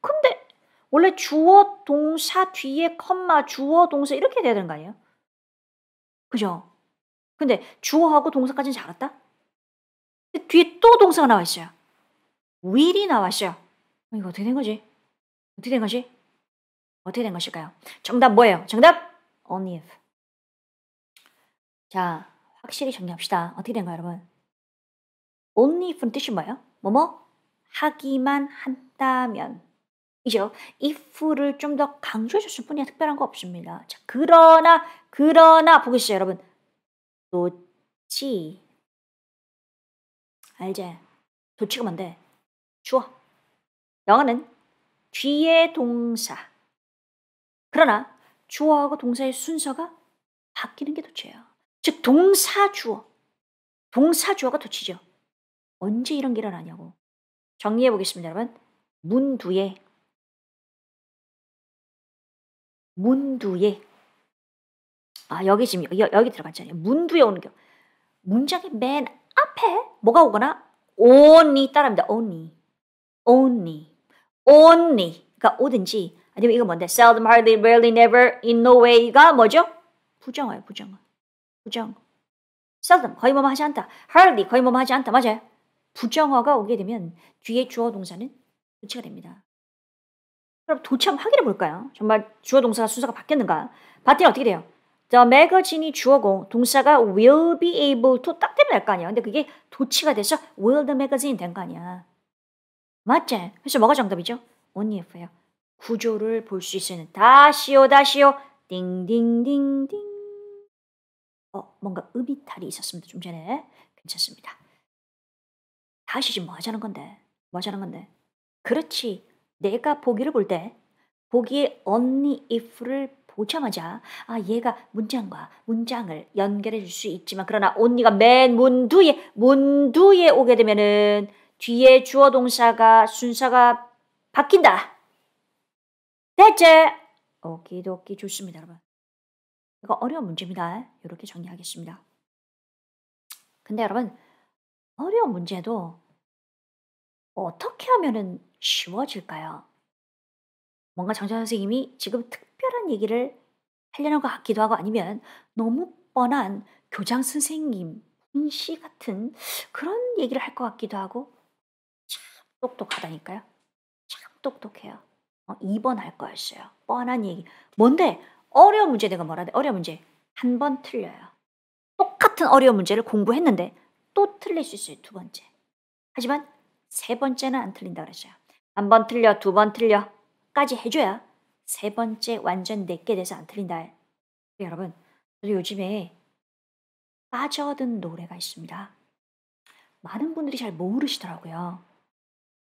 근데 원래 주어, 동사 뒤에 컴마, 주어, 동사 이렇게 돼야 되는 거 아니에요? 그죠? 근데 주어하고 동사까지는 잘 알았다? 뒤에 또 동사가 나와 있어요. will이 나왔어요. 어, 이거 어떻게 된 거지? 어떻게 된 거지? 어떻게 된 것일까요? 정답 뭐예요? 정답 only if. 자, 확실히 정리합시다. 어떻게 된거요 여러분? only if는 뜻이 뭐예요? 뭐뭐 하기만 한다면. 이죠? if를 좀 더 강조해줬을 뿐이야 특별한 거 없습니다. 자, 그러나 그러나 보겠어요 여러분. 놓치 알제 도치가 뭔데? 주어. 영어는 뒤에 동사. 그러나 주어하고 동사의 순서가 바뀌는 게 도치예요. 즉 동사 주어. 동사 주어가 도치죠. 언제 이런 게 일어나냐고. 정리해 보겠습니다, 여러분. 문두에 문두에 아 여기 지금 여, 여기 들어갔잖아요. 문두에 오는 경 문장의 맨 앞에 뭐가 오거나 on이 따라합니다. only. only, only. 그러니까 오든지 아니면 이거 뭔데? seldom, hardly, rarely, never, in no way가 뭐죠? 부정어요 부정어. 부정. seldom 거의 뭐뭐 하지 않다. hardly 거의 뭐뭐 하지 않다. 맞아요. 부정어가 오게 되면 뒤에 주어 동사는 교체가 됩니다. 그럼 도체 한번 확인해 볼까요? 정말 주어 동사가 순서가 바뀌었는가? 봤더 어떻게 돼요? The magazine이 주어고 동사가 will be able to 딱 되면 될거 아니야. 근데 그게 도치가 돼서 will the magazine 된 거 아니야. 맞지? 그래서 뭐가 정답이죠? 언니 예요 구조를 볼 수 있는 다시요 다시요 띵띵띵띵 어 뭔가 음이탈이 있었습니다 좀 전에 괜찮습니다 다시 지금 뭐 하자는 건데 뭐 하자는 건데 그렇지 내가 보기를 볼 때 보기에 언니 if를 보자마자 아 얘가 문장과 문장을 연결해 줄 수 있지만 그러나 언니가 맨 문두에 문두에 오게 되면은 뒤에 주어 동사가 순서가 바뀐다. 됐지? 오기도기 좋습니다, 여러분. 이거 어려운 문제입니다. 이렇게 정리하겠습니다. 근데 여러분, 어려운 문제도 어떻게 하면은 쉬워질까요? 뭔가 정전 선생님이 지금 특별한 얘기를 하려는 것 같기도 하고 아니면 너무 뻔한 교장 선생님, 분씨 같은 그런 얘기를 할 것 같기도 하고 똑똑하다니까요. 참 똑똑해요. 어, 2번 할 거였어요. 뻔한 얘기. 뭔데? 어려운 문제 내가 뭐라 돼? 어려운 문제. 한 번 틀려요. 똑같은 어려운 문제를 공부했는데 또 틀릴 수 있어요. 두 번째. 하지만 세 번째는 안 틀린다 그랬어요. 한 번 틀려, 두 번 틀려까지 해줘야 세 번째 완전 내게 돼서 안 틀린다. 네, 여러분, 저도 요즘에 빠져든 노래가 있습니다. 많은 분들이 잘 모르시더라고요.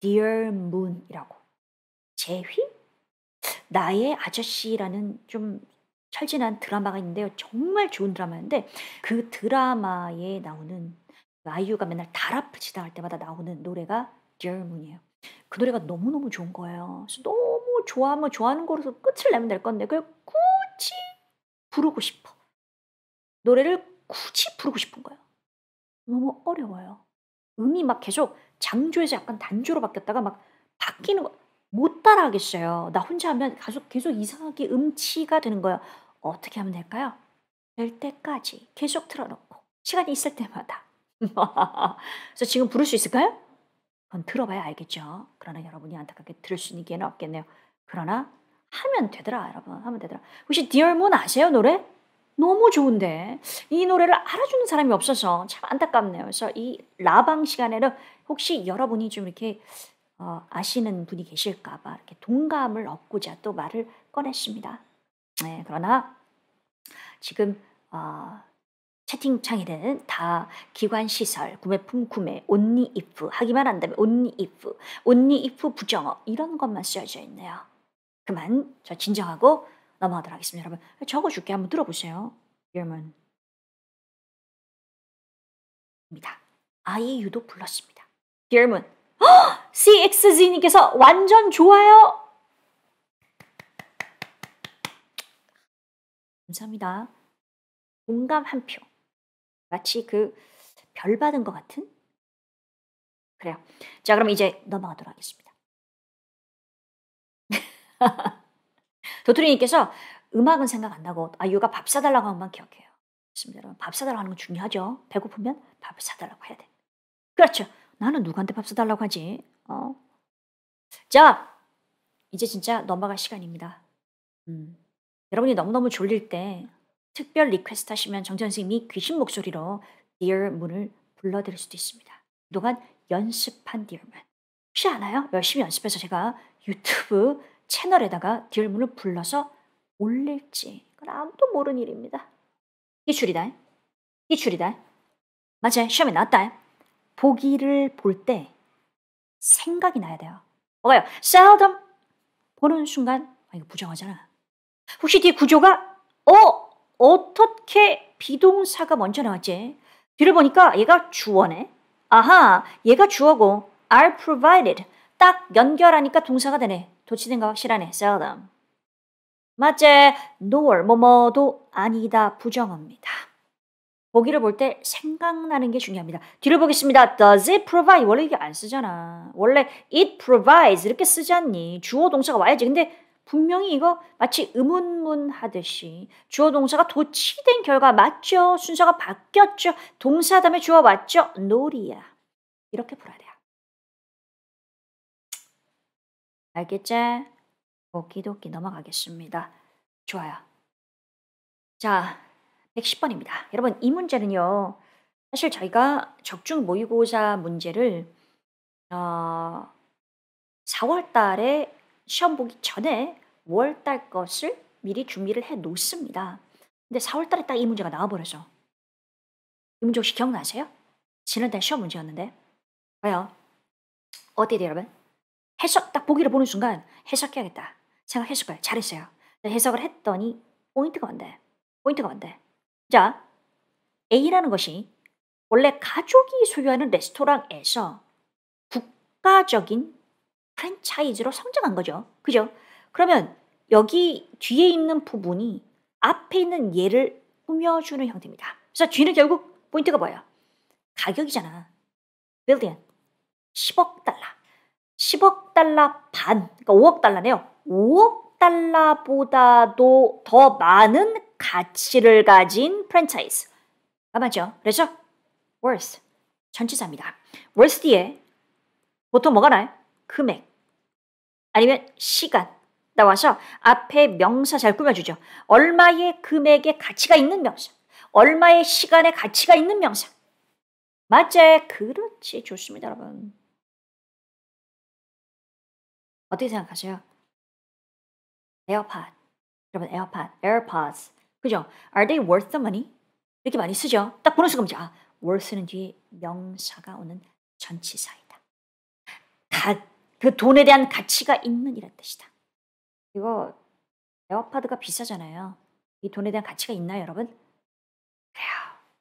Dear Moon이라고. 제휘? 나의 아저씨라는 좀 철진한 드라마가 있는데요. 정말 좋은 드라마인데 그 드라마에 나오는 아이유가 맨날 달 아프지다 할 때마다 나오는 노래가 Dear Moon이에요. 그 노래가 너무너무 좋은 거예요. 그래서 너무 좋아하면 좋아하는 거로서 끝을 내면 될 건데 그걸 굳이 부르고 싶어. 노래를 굳이 부르고 싶은 거예요. 너무 어려워요. 음이 막 계속 장조에서 약간 단조로 바뀌었다가 막 바뀌는 거 못 따라하겠어요. 나 혼자 하면 계속 계속 이상하게 음치가 되는 거예요. 어떻게 하면 될까요? 될 때까지 계속 틀어놓고 시간이 있을 때마다. 그래서 지금 부를 수 있을까요? 그건 들어봐야 알겠죠. 그러나 여러분이 안타깝게 들을 수 있는 기회는 없겠네요. 그러나 하면 되더라, 여러분. 하면 되더라. 혹시 디얼몬 아세요, 노래? 너무 좋은데 이 노래를 알아주는 사람이 없어서 참 안타깝네요. 그래서 이 라방 시간에는 혹시 여러분이 좀 이렇게 어, 아시는 분이 계실까봐 이렇게 동감을 얻고자 또 말을 꺼냈습니다. 네, 그러나 지금 어, 채팅창에는 다 기관시설, 구매품 구매, 온니 이프 하기만 한다면 온니 이프, 온니 이프 부정어 이런 것만 쓰여져 있네요. 그만 저 진정하고 넘어가도록 하겠습니다. 여러분 적어줄게 한번 들어보세요. 이러면 입니다. 아예 유독 불렀습니다. d e a CXZ님께서 완전 좋아요. 감사합니다. 공감 한 표. 마치 그 별 받은 것 같은? 그래요. 자, 그럼 이제 넘어가도록 하겠습니다. 도토리님께서 음악은 생각 안 나고 아이유가 밥 사달라고 한 것만 기억해요. 맞습니다, 여러분. 밥 사달라고 하는 건 중요하죠. 배고프면 밥을 사달라고 해야 돼. 그렇죠. 나는 누구한테 밥 사달라고 하지? 어. 자, 이제 진짜 넘어갈 시간입니다. 음. 여러분이 너무너무 졸릴 때 특별 리퀘스트 하시면 정전 선생님이 귀신 목소리로 Dear 문을 불러드릴 수도 있습니다. 그동안 연습한 Dear문. 혹시 아나요? 열심히 연습해서 제가 유튜브 채널에다가 듀얼문을 불러서 올릴지 그건 아무도 모르는 일입니다. 기출이다. 기출이다. 맞아. 요 시험에 나왔다. 보기를 볼 때 생각이 나야 돼요. 뭐가요? seldom 보는 순간 아, 이거 부정하잖아. 혹시 뒤 구조가 어 어떻게 비동사가 먼저 나왔지? 뒤를 보니까 얘가 주어네. 아하, 얘가 주어고 I r e provided 딱 연결하니까 동사가 되네. 도치는 거 확실하네. seldom. 맞제 nor 뭐뭐도 아니다 부정합니다 보기를 볼 때 생각나는 게 중요합니다. 뒤를 보겠습니다. Does it provide? 원래 이게 안 쓰잖아. 원래 it provides 이렇게 쓰지 않니? 주어 동사가 와야지. 근데 분명히 이거 마치 의문문 하듯이 주어 동사가 도치된 결과 맞죠? 순서가 바뀌었죠? 동사 다음에 주어 맞죠? 놀이야. 이렇게 풀어야 돼요. 알겠지? 오기도기 넘어가겠습니다. 좋아요. 자, 110번입니다. 여러분, 이 문제는요. 사실 저희가 적중 모의고사 문제를 어, 4월 달에 시험 보기 전에 5월 달 것을 미리 준비를 해 놓습니다. 근데 4월 달에 딱 이 문제가 나와버려서 이 문제 혹시 기억나세요? 지난달 시험 문제였는데. 봐요. 어때요, 떻 여러분? 해석 딱 보기를 보는 순간 해석해야겠다 생각 해석 을 잘했어요. 해석을 했더니 포인트가 뭔데? 포인트가 뭔데? 자, A라는 것이 원래 가족이 소유하는 레스토랑에서 국가적인 프랜차이즈로 성장한 거죠. 그죠? 그러면 여기 뒤에 있는 부분이 앞에 있는 얘를 꾸며주는 형태입니다. 그래서 뒤는 결국 포인트가 뭐예요? 가격이잖아. 빌리언 10억 달러. 10억 달러 반, 그러니까 5억 달러네요. 5억 달러보다도 더 많은 가치를 가진 프랜차이즈. 맞죠? 그렇죠? worth. 전치사입니다. worth 뒤에 보통 뭐가 나요? 금액. 아니면 시간. 나와서 앞에 명사 잘 꾸며주죠. 얼마의 금액에 가치가 있는 명사. 얼마의 시간에 가치가 있는 명사. 맞제 그렇지. 좋습니다, 여러분. 어떻게 생각하세요? 에어팟. 여러분 에어팟, a i r 그죠? Are they worth the money? 이렇게 많이 쓰죠. 딱 보는 순간 아, worth는 뒤에 명사가 오는 전치사이다. 가, 그 돈에 대한 가치가 있는 이란 뜻이다. 이거 에어팟가 비싸잖아요. 이 돈에 대한 가치가 있나요, 여러분? 그래요.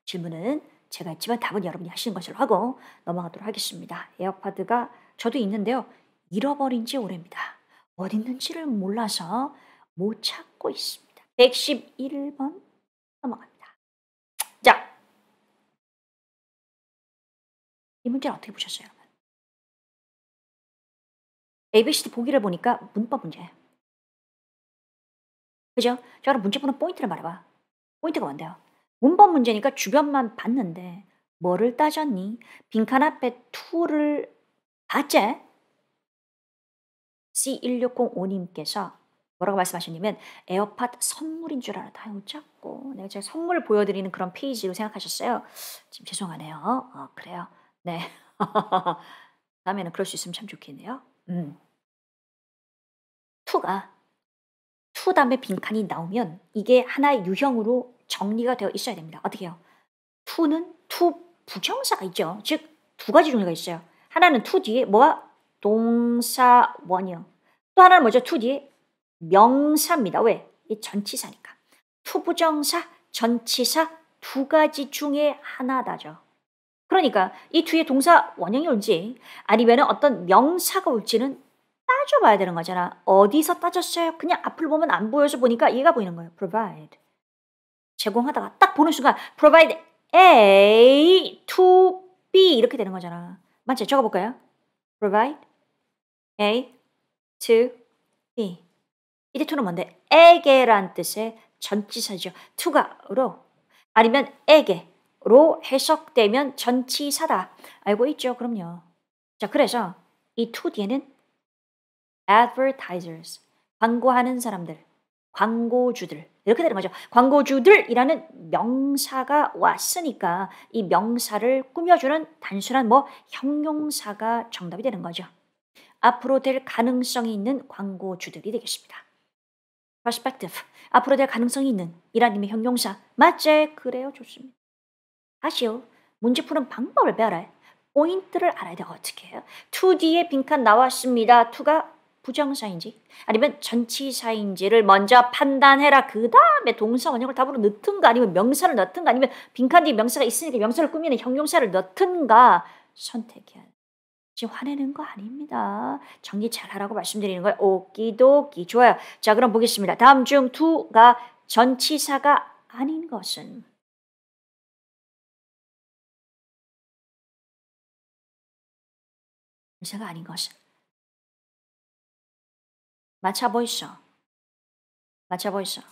질문은 제가 했지만 답은 여러분이 하시는 것으로 하고 넘어가도록 하겠습니다. 에어팟가 저도 있는데요. 잃어버린 지 오래입니다. 어디 있는지를 몰라서 못 찾고 있습니다. 111번 넘어갑니다. 자, 이 문제는 어떻게 보셨어요, 여러분? ABCD 보기를 보니까 문법 문제예요. 그죠? 자, 그럼 문제 푸는 포인트를 말해봐. 포인트가 뭔데요? 문법 문제니까 주변만 봤는데 뭐를 따졌니? 빈칸 앞에 투를 봤제? C1605님께서 뭐라고 말씀하셨냐면 에어팟 선물인 줄 알았다. 아유 자고 내가 제가 선물 보여드리는 그런 페이지로 생각하셨어요. 지금 죄송하네요. 어, 그래요. 네. 다음에는 그럴 수 있으면 참 좋겠네요. 음. 투가 투 다음에 빈칸이 나오면 이게 하나의 유형으로 정리가 되어 있어야 됩니다. 어떻게 해요? 투는 투 부정사가 있죠. 즉 두 가지 종류가 있어요. 하나는 투 뒤에 뭐가 동사원형 또 하나는 뭐죠? 투 뒤에 명사입니다. 왜? 이 전치사니까. 투부정사, 전치사 두 가지 중에 하나다죠. 그러니까 이 뒤에 동사 원형이 올지 아니면 어떤 명사가 올지는 따져봐야 되는 거잖아. 어디서 따졌어요? 그냥 앞을 보면 안 보여서 보니까 얘가 보이는 거예요. provide. 제공하다가 딱 보는 순간 provide A to B 이렇게 되는 거잖아. 맞지? 적어볼까요? provide A to be. 이 대토는 뭔데? 에게란 뜻의 전치사죠. 투가로 아니면 에게로 해석되면 전치사다. 알고 있죠? 그럼요. 자, 그래서 이 to 뒤에는 advertisers, 광고하는 사람들, 광고주들 이렇게 되는 거죠. 광고주들이라는 명사가 왔으니까 이 명사를 꾸며주는 단순한 뭐 형용사가 정답이 되는 거죠. 앞으로 될 가능성이 있는 광고주들이 되겠습니다. perspective 앞으로 될 가능성이 있는 이라님의 형용사 맞제 그래요 좋습니다. 아시오 문제 푸는 방법을 배워라 포인트를 알아야 돼 어떻게 해요? 2D의 빈칸 나왔습니다. 2가 부정사인지 아니면 전치사인지를 먼저 판단해라. 그 다음에 동사 원형을 답으로 넣든가 아니면 명사를 넣든가 아니면 빈칸 뒤에 명사가 있으니까 명사를 꾸미는 형용사를 넣든가 선택해야 돼. 제 화내는 거 아닙니다. 정리 잘하라고 말씀드리는 거예요. 오기도기 좋아요. 자 그럼 보겠습니다. 다음 중 t 가 전치사가 아닌 것은 전치사가 아닌 것은 맞춰 보이소. 맞춰 보이소.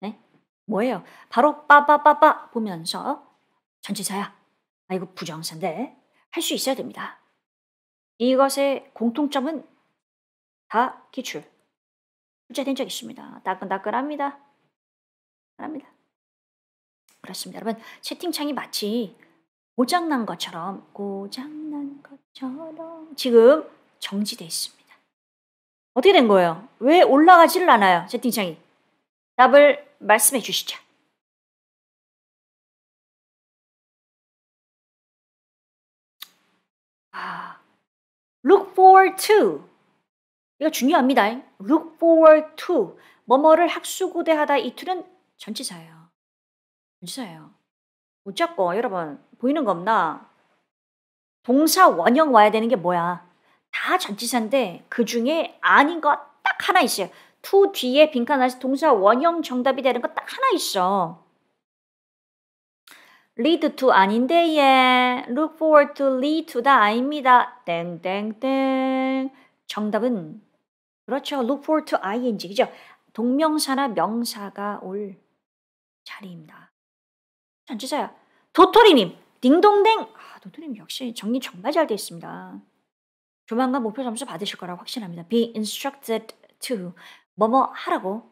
네? 뭐예요? 바로 빠빠빠빠 보면서 전치사야. 아 이거 부정사인데 할 수 있어야 됩니다. 이것의 공통점은 다 기출. 출제된 적 있습니다. 따끈따끈합니다. 합니다. 그렇습니다. 여러분, 채팅창이 마치 고장난 것처럼, 고장난 것처럼 지금 정지돼 있습니다. 어떻게 된 거예요? 왜올라가지 않아요? 채팅창이. 답을 말씀해 주시죠. look forward to 이거 중요합니다. look forward to 뭐뭐를 학수고대하다 이 툴은 전치사예요. 전치사예요. 못 잡고 여러분 보이는 거 없나? 동사 원형 와야 되는 게 뭐야? 다 전치사인데 그 중에 아닌 거 딱 하나 있어요. to 뒤에 빈칸 에서 동사 원형 정답이 되는 거 딱 하나 있어. lead to 아닌데 예. look forward to lead to다 아닙니다. 땡땡땡. 정답은 그렇죠. look forward to ing 그죠? 동명사나 명사가 올 자리입니다. 전지사야. 도토리님 딩동댕. 아, 도토리님 역시 정리 정말 잘 되어 있습니다. 조만간 목표 점수 받으실 거라고 확신합니다. Be instructed to 뭐뭐 하라고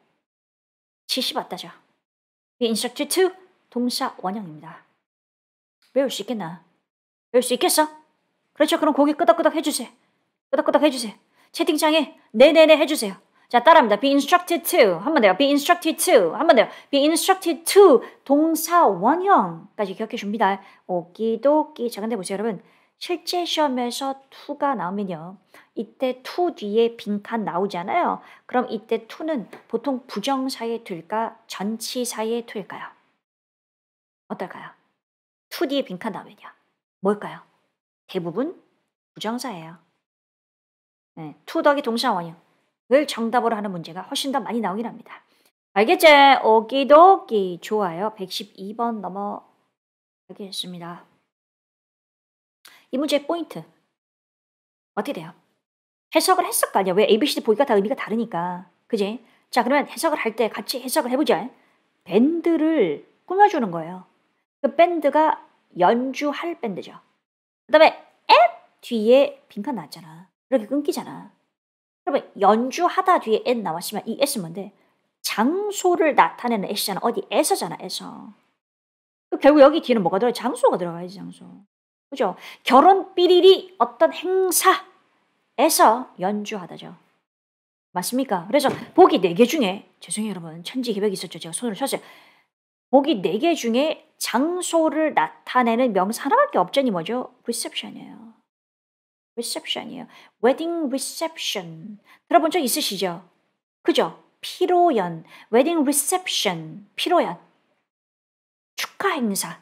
지시 받다죠. Be instructed to 동사 원형입니다. 외울 수 있겠나? 외울 수 있겠어? 그렇죠. 그럼 고개 끄덕끄덕 해주세요. 끄덕끄덕 해주세요. 채팅창에 네네네 해주세요. 자, 따라합니다. be instructed to. 한번 더요. be instructed to. 한번 더요. be instructed to. 동사 원형까지 기억해 줍니다. 오기도끼. 자, 근데 보세요, 여러분. 실제 시험에서 to가 나오면요. 이때 to 뒤에 빈칸 나오잖아요. 그럼 이때 to는 보통 부정사의 to일까? 전치사의 to일까요? 어떨까요? 2D의 빈칸 다음에냐? 뭘까요? 대부분 부정사예요. 네, 투덕이 동사원형을 정답으로 하는 문제가 훨씬 더 많이 나오긴 합니다. 알겠지? 오기도기 좋아요. 112번 넘어가겠습니다. 이 문제의 포인트 어떻게 돼요? 해석을 했을 거 아니야. 왜 ABCD 보기가 다 의미가 다르니까. 그지? 자 그러면 해석을 할 때 같이 해석을 해보자. 밴드를 꾸며주는 거예요. 그 밴드가 연주할 밴드죠. 그 다음에 앳 뒤에 빈칸 나잖아 이렇게 끊기잖아. 그러면 연주하다 뒤에 앳 나왔으면 이 앳은 뭔데? 장소를 나타내는 앳이잖아. 어디 에서잖아, 에서. 그 결국 여기 뒤에는 뭐가 들어요? 장소가 들어가야지, 장소. 그죠? 결혼 삐리리 어떤 행사에서 연주하다죠. 맞습니까? 그래서 보기 네 개 중에 죄송해요 여러분 천지 개벽이 있었죠. 제가 손으로 쳤어요. 보기 네 개 중에 장소를 나타내는 명사 하나밖에 없잖니 뭐죠? reception이에요. reception이에요. wedding reception. 들어본 적 있으시죠? 그죠? 피로연, wedding reception, 피로연. 축하 행사,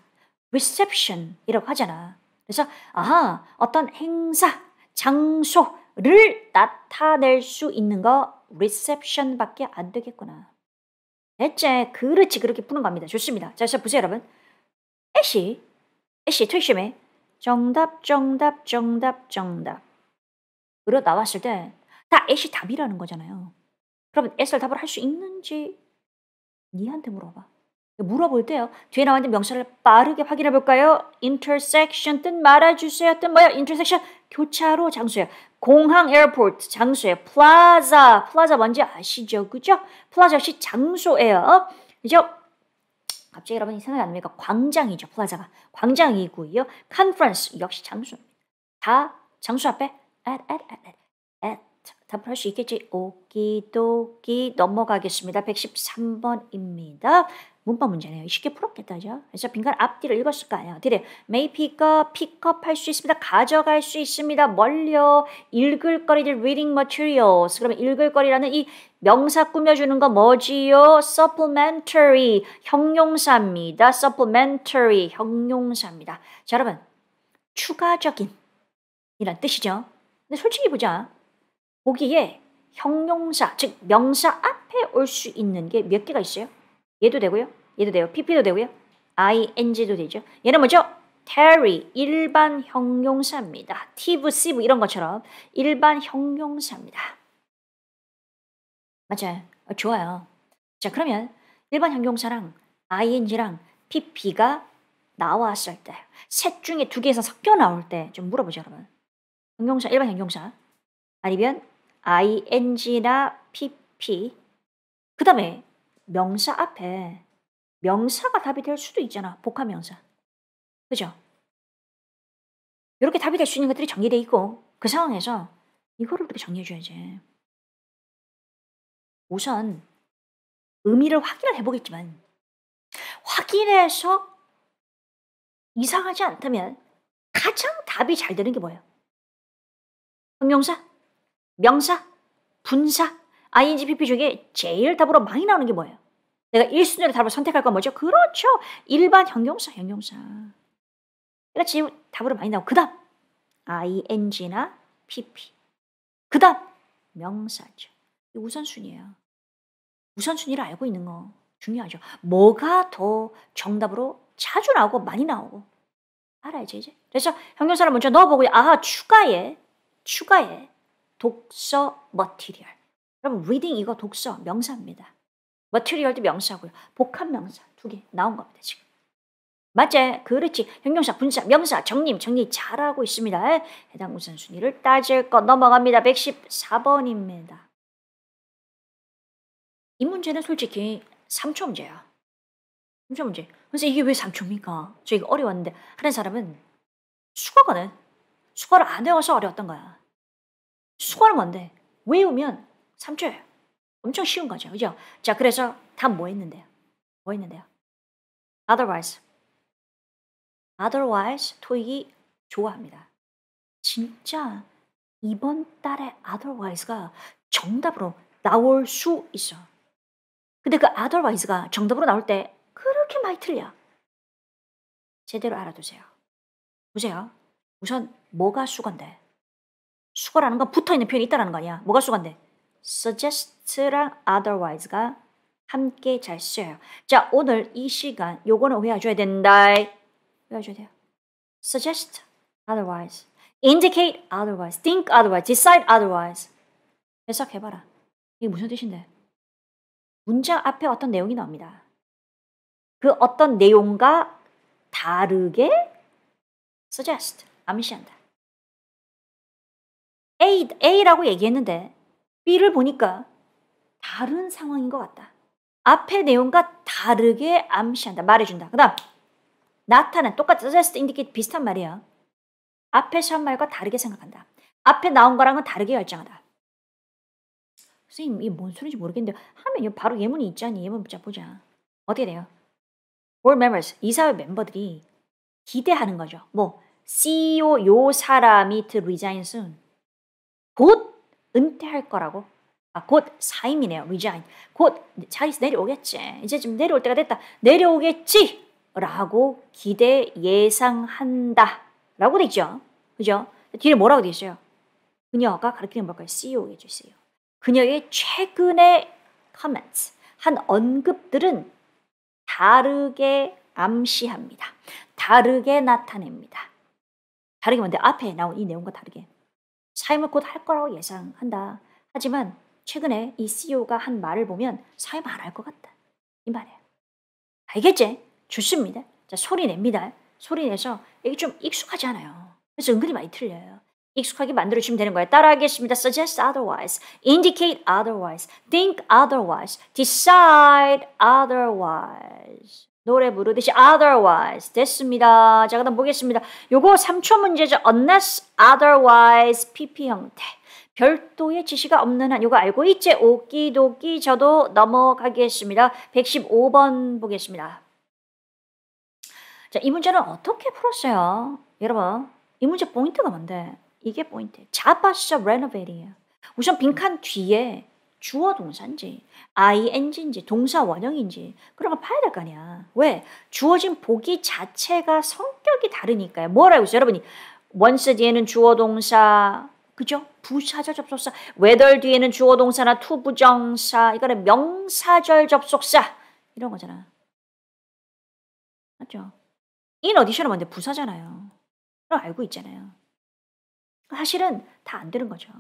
reception이라고 하잖아. 그래서 아, 하 어떤 행사, 장소를 나타낼 수 있는 거 reception밖에 안 되겠구나. 대체 그렇지 그렇게 푸는 겁니다. 좋습니다. 자, 그래서 보세요 여러분. 애쉬, 애쉬 틀심에 정답, 정답, 정답, 정답. 으로 나왔을 때 다 애쉬 답이라는 거잖아요. 그러면 애썰 답을 할 수 있는지 니한테 물어봐. 물어볼 때요. 뒤에 나와있는 명사를 빠르게 확인해 볼까요? intersection 뜻 말아주세요. 뜻 뭐야? intersection 교차로 장소예요. 공항 에어포트 장소예요. 플라자 플라자 뭔지 아시죠? 그죠? 플라자 역시 장소예요. 그죠? 갑자기 여러분이 생각이 안 납니까? 광장이죠. 플라자가. 광장이고요. 컨퍼런스 역시 장소다 장소 앞에 at, at, at, at, at 답을 할 수 있겠지. 오기도기 넘어가겠습니다. 113번입니다. 문법 문제네요. 쉽게 풀었겠다죠. 그래서 빈칸 앞뒤를 읽었을까요? 뒤에 may pick up, pick up 할 수 있습니다. 가져갈 수 있습니다. 멀려 읽을 거리들 reading materials. 그러면 읽을 거리라는 이 명사 꾸며주는 거 뭐지요? supplementary 형용사입니다. supplementary 형용사입니다. 자 여러분 추가적인 이란 뜻이죠. 근데 솔직히 보자. 보기에 형용사, 즉 명사 앞에 올 수 있는 게 몇 개가 있어요? 얘도 되고요. 얘도 돼요. pp도 되고요. ing도 되죠. 얘는 뭐죠? Terry 일반 형용사입니다. t v c i v 이런 것처럼 일반 형용사입니다. 맞아요. 어, 좋아요. 자 그러면 일반 형용사랑 ing랑 pp가 나왔을 때셋 중에 두 개에서 섞여 나올 때 좀 물어보죠 여러분. 형용사 일반 형용사 아니면 ing나 pp 그 다음에 명사 앞에 명사가 답이 될 수도 있잖아. 복합명사. 그죠? 이렇게 답이 될 수 있는 것들이 정리되어 있고 그 상황에서 이거를 어떻게 정리해줘야지. 우선 의미를 확인을 해보겠지만 확인해서 이상하지 않다면 가장 답이 잘 되는 게 뭐예요? 형용사? 그 명사, 분사, INGPP 중에 제일 답으로 많이 나오는 게 뭐예요? 내가 1순위로 답을 선택할 건 뭐죠? 그렇죠. 일반 형용사, 형용사. 그러 지금 답으로 많이 나오고 그다 ing나 pp. 그다 명사죠. 우선순위예요. 우선순위를 알고 있는 거 중요하죠. 뭐가 더 정답으로 자주 나오고 많이 나오고 알아야지 이제. 그래서 형용사를 먼저 넣어보고 아 추가에 추가에 독서 머티리얼. 여러 reading 이거 독서 명사입니다. 머티리얼도 명사고요. 복합 명사 두 개 나온 겁니다 지금. 맞지? 그렇지. 형용사, 분사, 명사, 정림, 정리 잘하고 있습니다. 해당 우선순위를 따질 것 넘어갑니다. 114번입니다. 이 문제는 솔직히 3초 문제야. 3초 문제. 그래서 이게 왜 3초입니까? 저 이거 어려웠는데 하는 사람은 수학어는 수학을 안 외워서 어려웠던 거야. 수고하는 건데 외우면 3초예요. 엄청 쉬운 거죠. 그죠? 자, 그래서 답 뭐 했는데요? 뭐 했는데요? otherwise. otherwise 토익이 좋아합니다. 진짜 이번 달에 otherwise가 정답으로 나올 수 있어. 근데 그 otherwise가 정답으로 나올 때 그렇게 많이 틀려. 제대로 알아두세요. 보세요. 우선 뭐가 수건데? 수거라는 건 붙어 있는 표현이 있다라는 거 아니야. 뭐가 수거인데? suggest랑 otherwise가 함께 잘 쓰여요. 자, 오늘 이 시간 요거는 외워줘야 된다. 외워줘야 돼요. suggest, otherwise, indicate, otherwise, think, otherwise, decide, otherwise. 해석해봐라. 이게 무슨 뜻인데? 문장 앞에 어떤 내용이 나옵니다. 그 어떤 내용과 다르게 suggest, 암시한다. A, A라고 얘기했는데 B를 보니까 다른 상황인 것 같다. 앞의 내용과 다르게 암시한다. 말해준다. 그 다음 나타는 똑같이 just indicate 비슷한 말이야. 앞에 시한 말과 다르게 생각한다. 앞에 나온 거랑은 다르게 결정하다. 선생님 이게 뭔 소리인지 모르겠는데 하면 바로 예문이 있잖니. 예문 붙자 보자. 어떻게 돼요? Board members, 이사회 멤버들이 기대하는 거죠. 뭐 CEO 요 사람이 to resign soon. 곧 은퇴할 거라고. 아, 곧 사임이네요. resign. 곧자리서 내려오겠지. 이제 좀 내려올 때가 됐다. 내려오겠지. 라고 기대 예상한다. 라고 돼죠 그죠? 뒤에 뭐라고 돼 있어요? 그녀가 가르치는 뭘까요? CEO겠죠, CEO. 그녀의 최근의 comments, 한 언급들은 다르게 암시합니다. 다르게 나타냅니다. 다르게 뭔데? 앞에 나온 이 내용과 다르게. 사임을 곧할 거라고 예상한다. 하지만 최근에 이 CEO가 한 말을 보면 사임 안할것 같다. 이말이에 알겠지? 좋습니다. 자, 소리 냅니다. 소리 내서 이게 좀 익숙하지 않아요. 그래서 은근히 많이 틀려요. 익숙하게 만들어주면 되는 거예요. 따라하겠습니다. suggest otherwise, indicate otherwise, think otherwise, decide otherwise. 노래 부르듯이 otherwise 됐습니다. 자 그다음 보겠습니다. 요거 3초 문제죠. unless otherwise pp 형태. 별도의 지시가 없는 한 요거 알고 있제 오기도기 저도 넘어가겠습니다. 115번 보겠습니다. 자, 이 문제는 어떻게 풀었어요? 여러분, 이 문제 포인트가 뭔데? 이게 포인트. 자바샤 레노베이에요. 우선 빈칸 뒤에 주어 동사인지 ing인지 동사 원형인지 그런 거 봐야 될 거 아니야. 왜? 주어진 보기 자체가 성격이 다르니까요. 뭘 알고 있어요? 여러분이 원스 뒤에는 주어 동사 그죠? 부사절 접속사 whether 뒤에는 주어 동사나 to 부정사 이거는 명사절 접속사 이런 거잖아. 맞죠? in 어디셔는 뭔데 부사잖아요. 그걸 알고 있잖아요. 사실은 다 안 되는 거죠.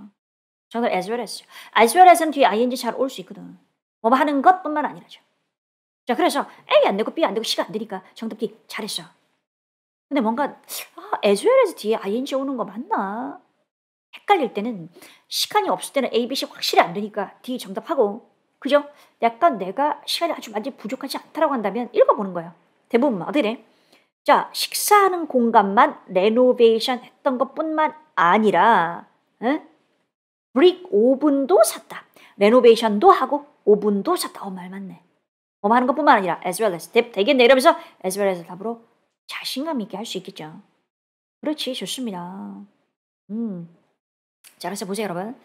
정답 as well as죠. as well as는 뒤에 ing 잘 올 수 있거든. 뭐 하는 것뿐만 아니라죠. 자, 그래서 A 안 되고 B 안 되고 C가 안 되니까 정답 D 잘했어. 근데 뭔가 아, as well as 뒤에 ing 오는 거 맞나? 헷갈릴 때는 시간이 없을 때는 A, B, C 확실히 안 되니까 D 정답하고 그죠? 약간 내가 시간이 아주 많이 부족하지 않다라고 한다면 읽어보는 거예요. 대부분 어떻게 돼? 자, 식사하는 공간만 레노베이션 했던 것뿐만 아니라 응? 브릭 오븐도 샀다. 레노베이션도 하고 오븐도 샀다. 어, 말 맞네. 어, 하는 것뿐만 아니라 as well as 되겠네 이러면서 as well as 답으로 자신감 있게 할 수 있겠죠. 그렇지 좋습니다. 음, 자 그래서 보세요 여러분.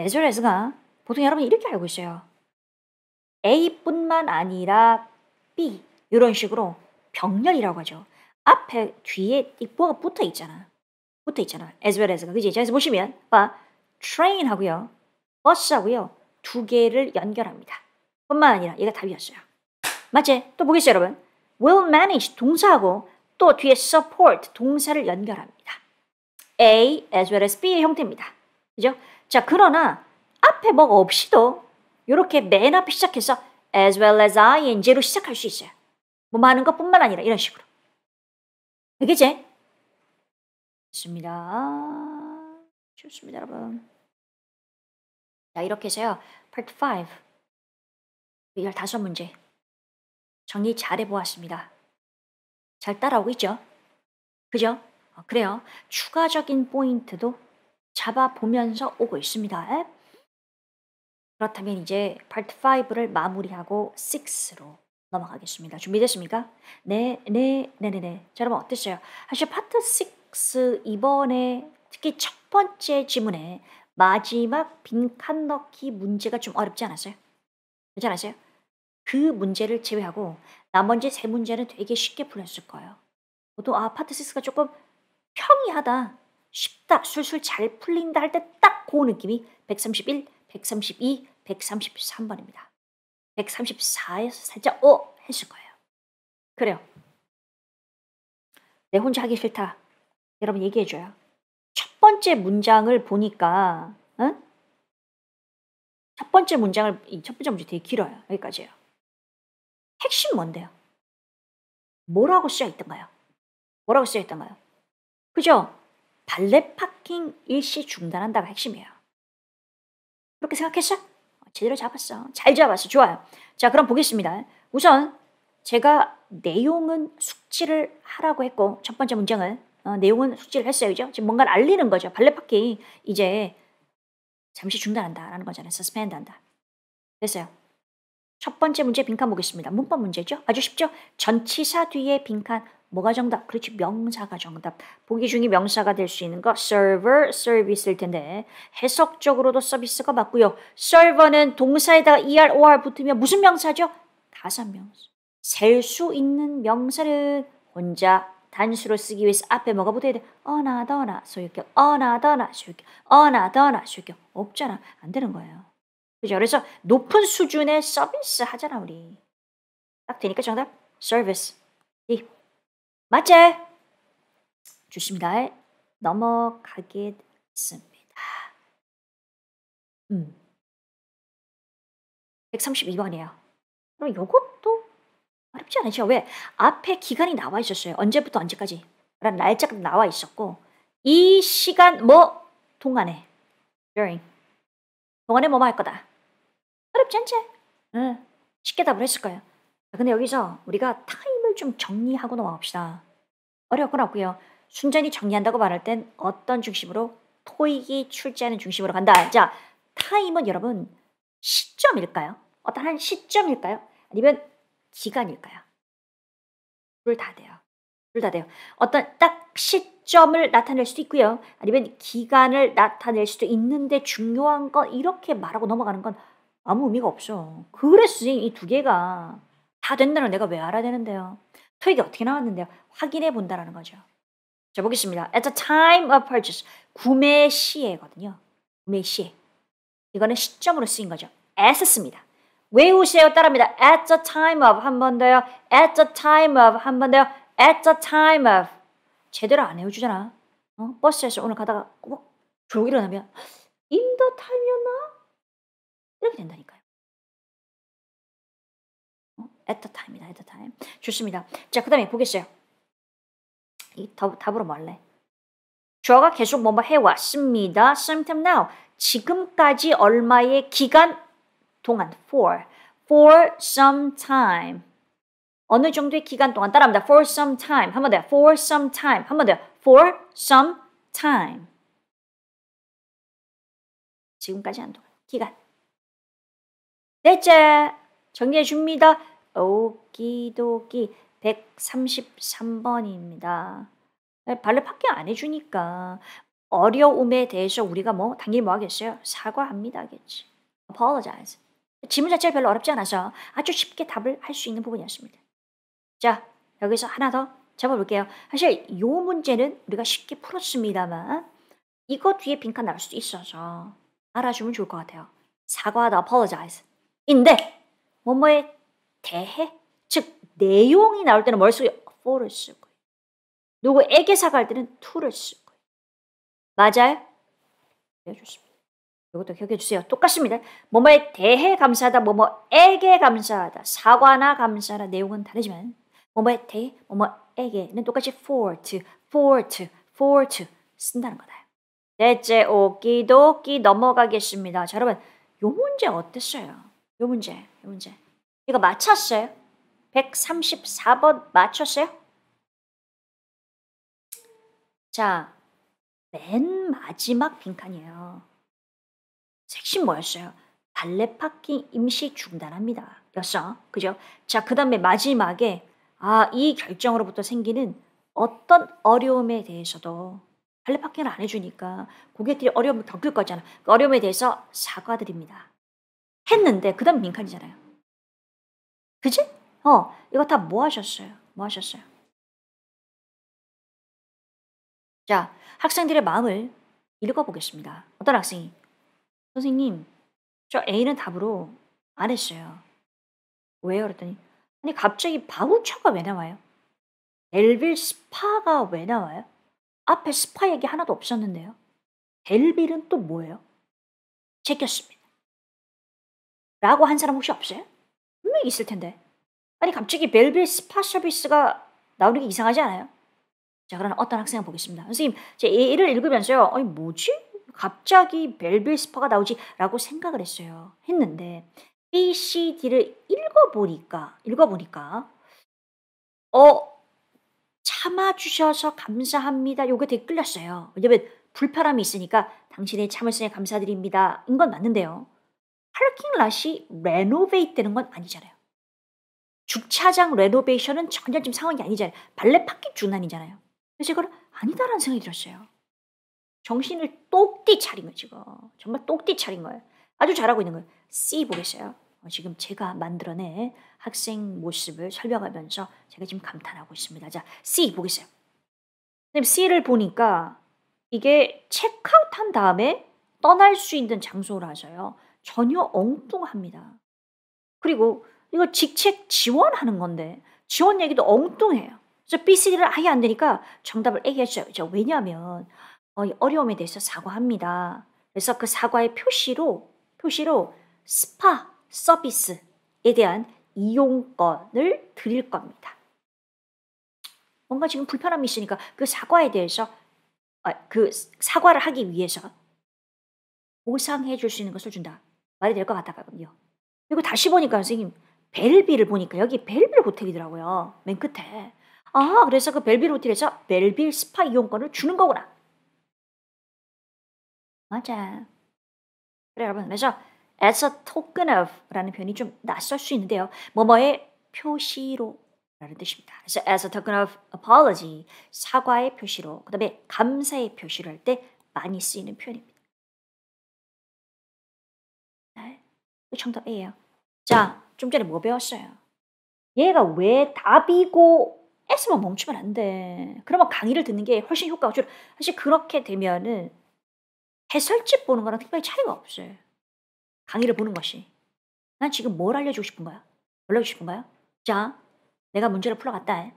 as well as가 보통 여러분 이렇게 알고 있어요. A뿐만 아니라 B 이런 식으로 병렬이라고 하죠. 앞에 뒤에 이 뭐가 붙어 있잖아. 붙어 있잖아. as well as가 그지? 자 그래서 보시면 봐. train 하고요. 버스하고요. 두 개를 연결합니다. 뿐만 아니라 얘가 답이었어요. 맞지? 또 보겠어요, 여러분. will manage 동사하고 또 뒤에 support 동사를 연결합니다. A as well as B의 형태입니다. 그죠? 자, 그러나 앞에 뭐가 없이도 이렇게 맨 앞에 시작해서 as well as ing로 시작할 수 있어요. 뭐 많은 것뿐만 아니라 이런 식으로. 알겠지? 좋습니다. 좋습니다, 여러분. 자, 이렇게 해서요. Part 5. 15문제. 정리 잘해보았습니다. 잘 따라오고 있죠? 그죠? 어, 그래요. 추가적인 포인트도 잡아보면서 오고 있습니다. 에? 그렇다면 이제 Part 5를 마무리하고 6로 넘어가겠습니다. 준비됐습니까? 네, 네, 네, 네, 네. 자, 여러분 어땠어요? 사실 Part 6 이번에 특히 첫 번째 지문에 마지막 빈칸 넣기 문제가 좀 어렵지 않았어요? 그렇지 않았어요그 문제를 제외하고 나머지 세 문제는 되게 쉽게 풀렸을 거예요. 보통 아 파트 6가 조금 평이하다, 쉽다, 술술 잘 풀린다 할 때 딱 그 느낌이 131, 132, 133번입니다. 134에서 살짝 어 했을 거예요. 그래요. 내 네, 혼자 하기 싫다. 여러분 얘기해줘요. 첫 번째 문장을 보니까 응? 첫 번째 문장을 이 첫 번째 문장 되게 길어요. 여기까지예요. 핵심 뭔데요? 뭐라고 쓰여 있던가요? 뭐라고 쓰여 있던가요? 그죠? 발레 파킹 일시 중단한다가 핵심이에요. 그렇게 생각했어? 어, 제대로 잡았어. 잘 잡았어. 좋아요. 자, 그럼 보겠습니다. 우선 제가 내용은 숙지를 하라고 했고 첫 번째 문장은 어, 내용은 숙지를 했어요. 죠 지금 뭔가를 알리는 거죠. 발레파킹 이제 잠시 중단한다라는 거잖아요. 서스펜드 한다. 됐어요. 첫 번째 문제 빈칸 보겠습니다. 문법 문제죠. 아주 쉽죠? 전치사 뒤에 빈칸 뭐가 정답? 그렇지 명사가 정답. 보기 중에 명사가 될 수 있는 거 server, service일 텐데 해석적으로도 서비스가 맞고요. server는 동사에다가 er, or 붙으면 무슨 명사죠? 다섯 명사. 셀 수 있는 명사는 혼자 단수로 쓰기 위해서 앞에 뭐가 붙어야 돼? 어나 더나 소유격, 어나 더나 소유격, 어나 더나 소유격 없잖아. 안 되는 거예요. 그죠? 그래서 높은 수준의 서비스 하잖아 우리. 딱 되니까 정답 서비스. 이 예. 맞지? 좋습니다 넘어가겠습니다. 음. 132번이에요. 그럼 요것도 어렵지 않죠. 으 왜? 앞에 기간이 나와 있었어요. 언제부터 언제까지. 라는 날짜가 나와 있었고, 이 시간 뭐 동안에, during. 동안에 뭐뭐 할 거다. 어렵지 않지? 응. 쉽게 답을 했을 거예요. 근데 여기서 우리가 타임을 좀 정리하고 넘어갑시다. 어렵건 없고요. 순전히 정리한다고 말할 땐 어떤 중심으로 토익이 출제하는 중심으로 간다. 자, 타임은 여러분 시점일까요? 어떤 한 시점일까요? 아니면 기간일까요? 둘 다 돼요. 둘 다 돼요. 어떤 딱 시점을 나타낼 수도 있고요. 아니면 기간을 나타낼 수도 있는데 중요한 건 이렇게 말하고 넘어가는 건 아무 의미가 없죠. 그래서 이 두 개가 다 된다는 내가 왜 알아야 되는데요. 토익이 어떻게 나왔는데요. 확인해 본다라는 거죠. 자 보겠습니다. At the time of purchase. 구매 시에거든요. 구매 시에. 이거는 시점으로 쓰인 거죠. a s s 니다 외우시에요. 따라합니다. At the time of 한 번 더요. At the time of 한 번 더요. At the time of 제대로 안 외워주잖아. 어? 버스에서 오늘 가다가 꼭 어? 조용 일어나면 in the time이었나? 이렇게 된다니까요. 어? At the time이다. At the time. 좋습니다. 자, 그 다음에 보겠어요. 이 답, 답으로 뭐 할래? 저가 계속 뭔가 해왔습니다. Sometime now. 지금까지 얼마의 기간 동안 for for some time 어느 정도의 기간 동안 따라합니다. for some time 한 번더 for some time 한 번더 for some time 지금까지 한 동안 기간 넷째 정리해 줍니다. 오기도기 133번입니다. 발을 밖에 안 해주니까 어려움에 대해서 우리가 뭐 당연히 뭐 하겠어요? 사과합니다. 겠지. apologize. 지문 자체가 별로 어렵지 않아서 아주 쉽게 답을 할 수 있는 부분이었습니다. 자, 여기서 하나 더 잡아볼게요. 사실 이 문제는 우리가 쉽게 풀었습니다만 이거 뒤에 빈칸 나올 수도 있어서 알아주면 좋을 것 같아요. 사과하다 apologize. 인데 뭐뭐에 대해 즉 내용이 나올 때는 뭘 쓰고 for를 쓰고 누구에게 사과할 때는 to를 쓰고 맞아요? 네, 좋습니다. 이것도 기억해 주세요. 똑같습니다. 뭐뭐에 대해 감사하다, 뭐뭐에게 감사하다, 사과나 감사하 내용은 다르지만 뭐뭐에 대해, 뭐뭐에게는 똑같이 for to, for to, for to 쓴다는 거다. 넷째 오기도끼 넘어가겠습니다. 자, 여러분 요 문제 어땠어요? 요 문제, 요 문제. 이거 맞췄어요? 134번 맞췄어요? 자, 맨 마지막 빈칸이에요. 핵심 뭐였어요? 발레 파킹 임시 중단합니다. 였어. 그죠? 자, 그 다음에 마지막에, 아, 이 결정으로부터 생기는 어떤 어려움에 대해서도 발레 파킹을 안 해주니까 고객들이 어려움을 겪을 거잖아. 그 어려움에 대해서 사과드립니다. 했는데, 그 다음 민간이잖아요. 그지? 어, 이거 다 뭐 하셨어요? 뭐 하셨어요? 자, 학생들의 마음을 읽어보겠습니다. 어떤 학생이 선생님, 저 A는 답으로 안 했어요. 왜요? 그랬더니 아니 갑자기 바우처가 왜 나와요? 엘빌 스파가 왜 나와요? 앞에 스파 얘기 하나도 없었는데요. 엘빌은또 뭐예요? 제꼈습니다. 라고 한 사람 혹시 없어요? 분명히 있을 텐데. 아니 갑자기 벨빌 스파 서비스가 나오는 게 이상하지 않아요? 자 그럼 어떤 학생을 보겠습니다. 선생님 제 A를 읽으면서요. 아니 뭐지? 갑자기 벨벳스퍼가 나오지라고 생각을 했어요. 했는데 A, C, D를 읽어보니까 읽어보니까 어 참아주셔서 감사합니다. 요게 되게 끌렸어요. 왜냐면 불편함이 있으니까 당신의 참을성에 감사드립니다. 인건 맞는데요. 파킹 라시 레노베이트 되는 건 아니잖아요. 주차장 레노베이션은 전혀 지금 상황이 아니잖아요. 발레 파킹 중난이잖아요. 그래서 이걸 아니다라는 생각이 들었어요. 정신을 똑띠 차리면 지금 정말 똑띠 차린 거예요. 아주 잘하고 있는 거예요. C 보겠어요. 어, 지금 제가 만들어낸 학생 모습을 설명하면서 제가 지금 감탄하고 있습니다. 자, C 보겠어요. 선생님, C를 보니까 이게 체크아웃 한 다음에 떠날 수 있는 장소라서요. 전혀 엉뚱합니다. 그리고 이거 직책 지원하는 건데 지원 얘기도 엉뚱해요. 그래서 B, C를 아예 안 되니까 정답을 A 했어요. 왜냐하면 어, 어려움에 대해서 사과합니다. 그래서 그 사과의 표시로 표시로 스파 서비스에 대한 이용권을 드릴 겁니다. 뭔가 지금 불편함이 있으니까 그 사과에 대해서 아, 그 사과를 하기 위해서 보상해 줄 수 있는 것을 준다. 말이 될 것 같다거든요. 그리고 다시 보니까 선생님 벨빌을 보니까 여기 벨빌 호텔이더라고요. 맨 끝에. 아 그래서 그 벨빌 호텔에서 벨빌 스파 이용권을 주는 거구나. 맞아. 그래 여러분 그래서 as a token of라는 표현이 좀 낯설 수 있는데요. 뭐뭐의 표시로 라는 뜻입니다. 그래서 as a token of apology 사과의 표시로 그다음에 감사의 표시를 할 때 많이 쓰이는 표현입니다. 네, 그 정답 A예요. 자, 좀 전에 뭐 배웠어요? 얘가 왜 답이고 S만 멈추면 안 돼. 그러면 강의를 듣는 게 훨씬 효과가 줄. 사실 그렇게 되면은 해설집 보는 거랑 특별히 차이가 없어요. 강의를 보는 것이. 난 지금 뭘 알려주고 싶은 거야? 몰라주고 싶은 거야? 자, 내가 문제를 풀어갔다.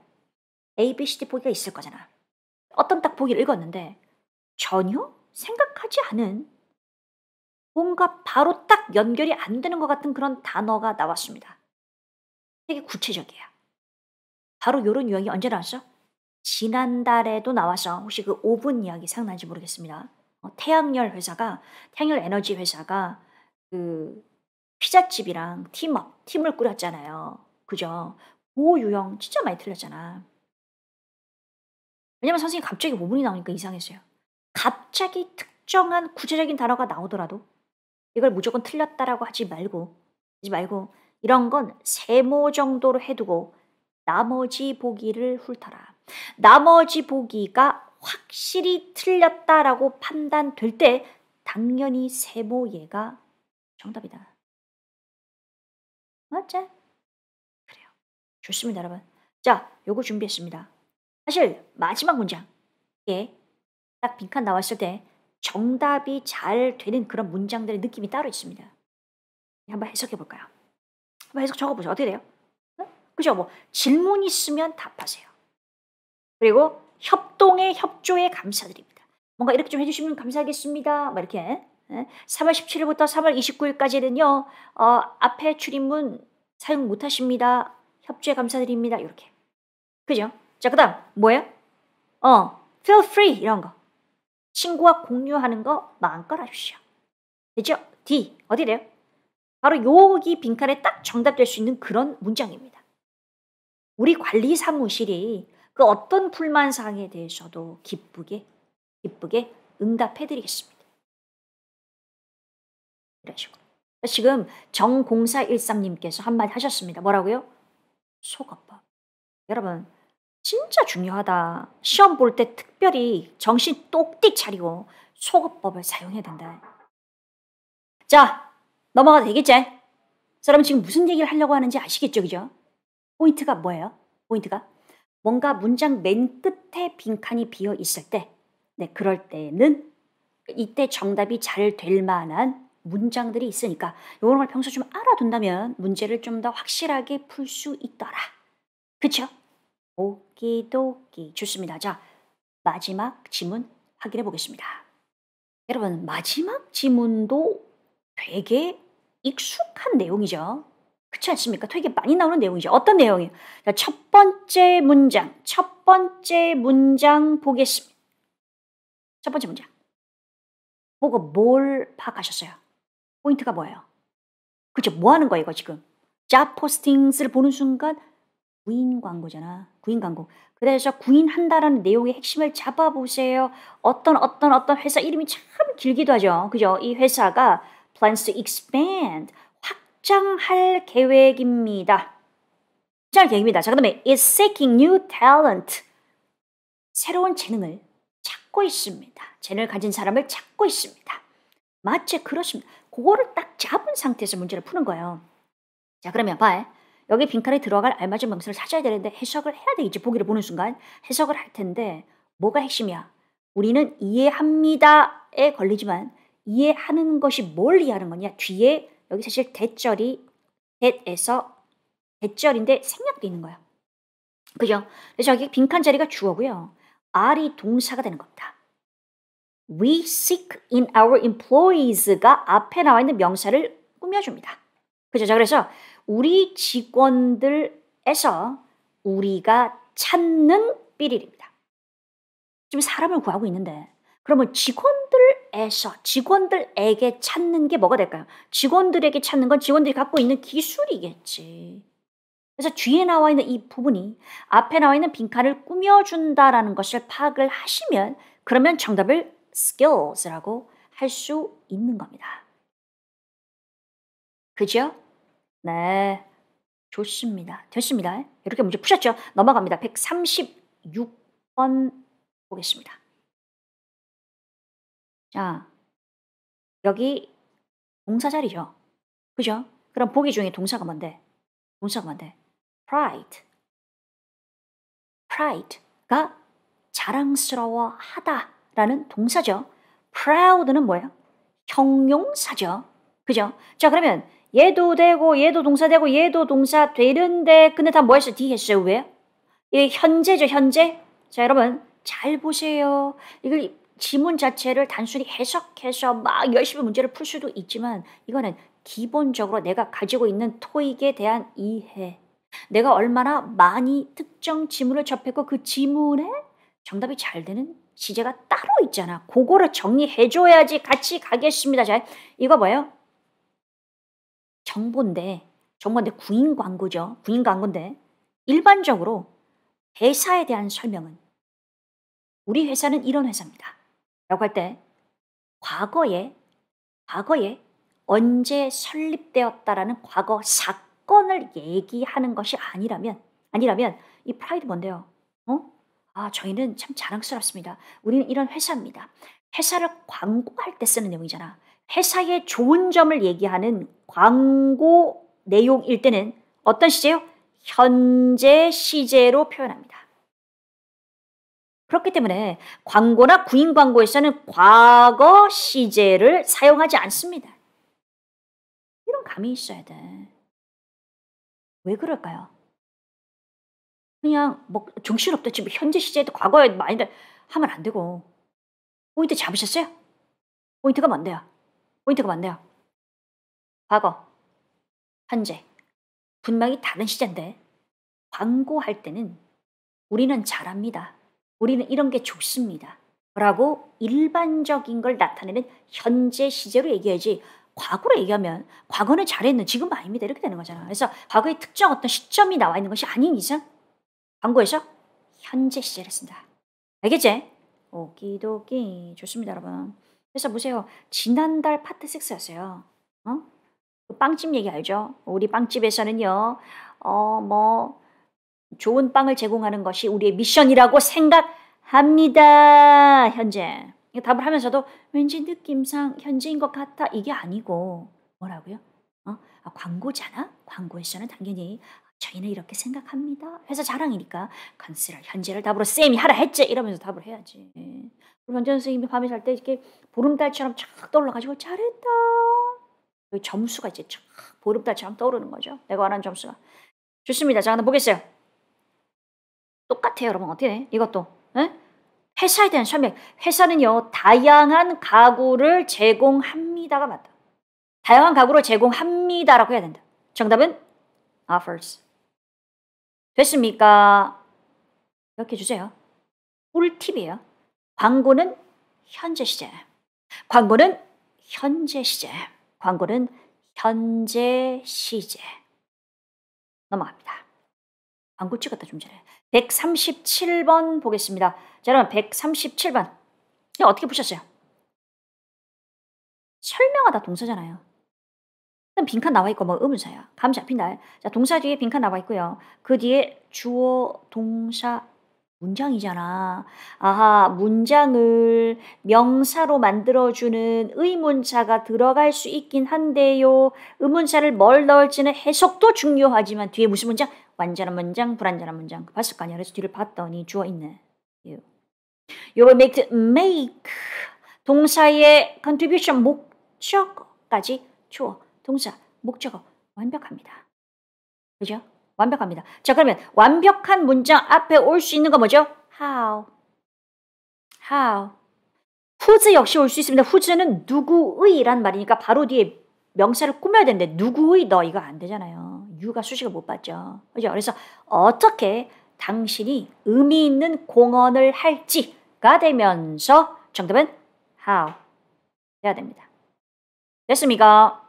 A, B, C, D 보기가 있을 거잖아. 어떤 딱 보기를 읽었는데 전혀 생각하지 않은 뭔가 바로 딱 연결이 안 되는 것 같은 그런 단어가 나왔습니다. 되게 구체적이야. 바로 이런 유형이 언제 나왔어? 지난달에도 나와서 혹시 그 5분 이야기 생각나는지 모르겠습니다. 어, 태양열 회사가 태양열 에너지 회사가 그 피자집이랑 팀업 팀을 꾸렸잖아요. 그죠? 그 유형 진짜 많이 틀렸잖아. 왜냐면 선생님 갑자기 5분이 나오니까 이상했어요. 갑자기 특정한 구체적인 단어가 나오더라도 이걸 무조건 틀렸다라고 하지 말고 하지 말고 이런 건 세모 정도로 해두고 나머지 보기를 훑어라. 나머지 보기가 확실히 틀렸다라고 판단될 때 당연히 세모예가 정답이다. 맞죠? 그래요. 좋습니다, 여러분. 자, 요거 준비했습니다. 사실 마지막 문장. 예. 딱 빈칸 나왔을 때 정답이 잘 되는 그런 문장들의 느낌이 따로 있습니다. 예, 한번 해석해 볼까요? 한번 해석 적어보세요. 어떻게 돼요? 응? 그죠? 뭐 질문 있으면 답하세요. 그리고 협동의 협조에 감사드립니다. 뭔가 이렇게 좀 해주시면 감사하겠습니다. 막 이렇게 3월 예? 17일부터 3월 29일까지는요. 어, 앞에 출입문 사용 못하십니다. 협조에 감사드립니다. 이렇게. 그죠? 자, 그 다음 뭐예요? 어, feel free 이런 거. 친구와 공유하는 거 마음껏 하십시오. 됐죠? D 어디 돼요? 바로 여기 빈칸에 딱 정답될 수 있는 그런 문장입니다. 우리 관리 사무실이 그 어떤 불만사항에 대해서도 기쁘게 기쁘게 응답해 드리겠습니다. 이러시고 지금 정공사13님께서한말 하셨습니다. 뭐라고요? 속어법. 여러분 진짜 중요하다. 시험 볼 때 특별히 정신 똑띠 차리고 소어법을 사용해야 된다. 자 넘어가도 되겠지? 사람 지금 무슨 얘기를 하려고 하는지 아시겠죠, 그죠? 포인트가 뭐예요? 포인트가 뭔가 문장 맨 끝에 빈칸이 비어 있을 때, 네, 그럴 때는 이때 정답이 잘 될 만한 문장들이 있으니까 이런 걸 평소 좀 알아둔다면 문제를 좀 더 확실하게 풀 수 있더라. 그쵸? 오기도기 좋습니다. 자, 마지막 지문 확인해 보겠습니다. 여러분, 마지막 지문도 되게 익숙한 내용이죠. 그렇지 않습니까? 되게 많이 나오는 내용이죠. 어떤 내용이에요? 자, 첫 번째 문장, 첫 번째 문장 보겠습니다. 첫 번째 문장. 보고 뭘 파악하셨어요? 포인트가 뭐예요? 그죠? 뭐 하는 거예요 이거 지금? 잡 포스팅스를 보는 순간 구인 광고잖아. 구인 광고. 그래서 구인 한다라는 내용의 핵심을 잡아보세요. 어떤 어떤 어떤 회사 이름이 참 길기도 하죠. 그죠? 이 회사가 plans to expand 확장할 계획입니다. 확장할 계획입니다. 자, 그 다음에 is seeking new talent. 새로운 재능을 찾고 있습니다. 재능을 가진 사람을 찾고 있습니다. 마치 그렇습니다. 그거를 딱 잡은 상태에서 문제를 푸는 거예요. 자, 그러면 봐. 여기 빈칸에 들어갈 알맞은 명사를 찾아야 되는데 해석을 해야 되겠지. 보기를 보는 순간 해석을 할 텐데 뭐가 핵심이야? 우리는 이해합니다에 걸리지만 이해하는 것이 뭘 이해하는 거냐? 뒤에 여기 사실 대절이 대에서 대절인데 생략되는 거예 그죠? 그래서 여기 빈칸 자리가 주어고요. R이 동사가 되는 겁니다. We seek in our employees가 앞에 나와 있는 명사를 꾸며줍니다. 그죠? 자, 그래서 우리 직원들에서 우리가 찾는 삐리입니다. 지금 사람을 구하고 있는데 그러면 직원 직원에서 직원들에게 찾는 게 뭐가 될까요? 직원들에게 찾는 건 직원들이 갖고 있는 기술이겠지. 그래서 뒤에 나와 있는 이 부분이 앞에 나와 있는 빈칸을 꾸며준다라는 것을 파악을 하시면 그러면 정답을 skills라고 할 수 있는 겁니다. 그죠? 네. 좋습니다. 됐습니다. 이렇게 문제 푸셨죠? 넘어갑니다. 136번 보겠습니다. 자, 여기 동사 자리죠. 그죠? 그럼 보기 중에 동사가 뭔데? 동사가 뭔데? pride. pride가 자랑스러워하다 라는 동사죠. proud는 뭐예요? 형용사죠. 그죠? 자, 그러면 얘도 되고 얘도 동사 되고 얘도 동사 되는데 근데 다 뭐 했어요? 했어요. 왜 이게 현재죠, 현재. 자, 여러분 잘 보세요. 이걸 지문 자체를 단순히 해석해서 막 열심히 문제를 풀 수도 있지만 이거는 기본적으로 내가 가지고 있는 토익에 대한 이해. 내가 얼마나 많이 특정 지문을 접했고 그 지문에 정답이 잘 되는 지제가 따로 있잖아. 그거를 정리해줘야지 같이 가겠습니다. 잘. 이거 뭐예요? 정보인데, 정보인데 구인 광고죠. 구인 광고인데 일반적으로 회사에 대한 설명은 우리 회사는 이런 회사입니다. 라고 할때 과거에 과거에 언제 설립되었다라는 과거 사건을 얘기하는 것이 아니라면 아니라면 이 프라이드 뭔데요? 어? 아, 저희는 참 자랑스럽습니다. 우리는 이런 회사입니다. 회사를 광고할 때 쓰는 내용이잖아. 회사의 좋은 점을 얘기하는 광고 내용일 때는 어떤 시제요? 현재 시제로 표현합니다. 그렇기 때문에 광고나 구인 광고에서는 과거 시제를 사용하지 않습니다. 이런 감이 있어야 돼. 왜 그럴까요? 그냥 뭐 정신없다 지금 현재 시제도 과거에 많이 하면 안 되고 포인트 잡으셨어요? 포인트가 뭔데요? 포인트가 뭔데요? 과거, 현재, 분명히 다른 시제인데 광고할 때는 우리는 잘합니다. 우리는 이런 게 좋습니다. 라고 일반적인 걸 나타내는 현재 시제로 얘기해야지 과거로 얘기하면 과거는 잘했는 지금 아닙니다 이렇게 되는 거잖아요. 그래서 과거의 특정 어떤 시점이 나와 있는 것이 아닌 이상 광고에서 현재 시제를 쓴다. 알겠지? 오기도기 좋습니다 여러분. 그래서 보세요. 지난달 파트 6였어요. 어? 그 빵집 얘기 알죠? 우리 빵집에서는요. 어뭐 좋은 빵을 제공하는 것이 우리의 미션이라고 생각합니다. 현재. 답을 하면서도 왠지 느낌상 현재인 것 같아. 이게 아니고 뭐라고요? 어? 아, 광고잖아? 광고에서는 당연히 저희는 이렇게 생각합니다. 회사 자랑이니까 컨스럴 현재를 답으로 쌤이 하라 했지 이러면서 답을 해야지. 그리고 현재 선생님이 밤에 잘 때 이렇게 보름달처럼 쫙 떠올라가지고 잘했다. 그 점수가 이제 쫙 보름달처럼 떠오르는 거죠. 내가 원하는 점수가. 좋습니다. 자, 하나 보겠어요. 똑같아요, 여러분. 어떻게 이것도. 에? 회사에 대한 설명. 회사는요, 다양한 가구를 제공합니다가 맞다. 다양한 가구를 제공합니다라고 해야 된다. 정답은 offers. 됐습니까? 이렇게 주세요. 꿀팁이에요. 광고는 현재 시제. 광고는 현재 시제. 광고는 현재 시제. 넘어갑니다. 광고 찍었다 좀 전에. 137번 보겠습니다. 자, 여러분 137번. 어떻게 보셨어요? 설명하다 동사잖아요. 일단 빈칸 나와 있고 뭐 의문사야. 감 잡힌 날. 자, 동사 뒤에 빈칸 나와 있고요. 그 뒤에 주어, 동사, 문장이잖아. 아하, 문장을 명사로 만들어주는 의문사가 들어갈 수 있긴 한데요. 의문사를 뭘 넣을지는 해석도 중요하지만 뒤에 무슨 문장? 완전한 문장, 불완전한 문장. 봤을 거 아니야. 그래서 뒤를 봤더니 주어 있네. You. 요걸 make, make 동사의 contribution 목적까지 주어, 동사, 목적어 완벽합니다. 그죠? 완벽합니다. 자 그러면 완벽한 문장 앞에 올 수 있는 거 뭐죠? How. How. 후즈 역시 올 수 있습니다. 후즈는 누구의란 말이니까 바로 뒤에 명사를 꾸며야 되는데 누구의 너 이거 안 되잖아요. 육아 수식을 못 받죠. 그죠? 그래서 어떻게 당신이 의미 있는 공헌을 할지가 되면서 정답은 how 해야 됩니다. 됐습니까?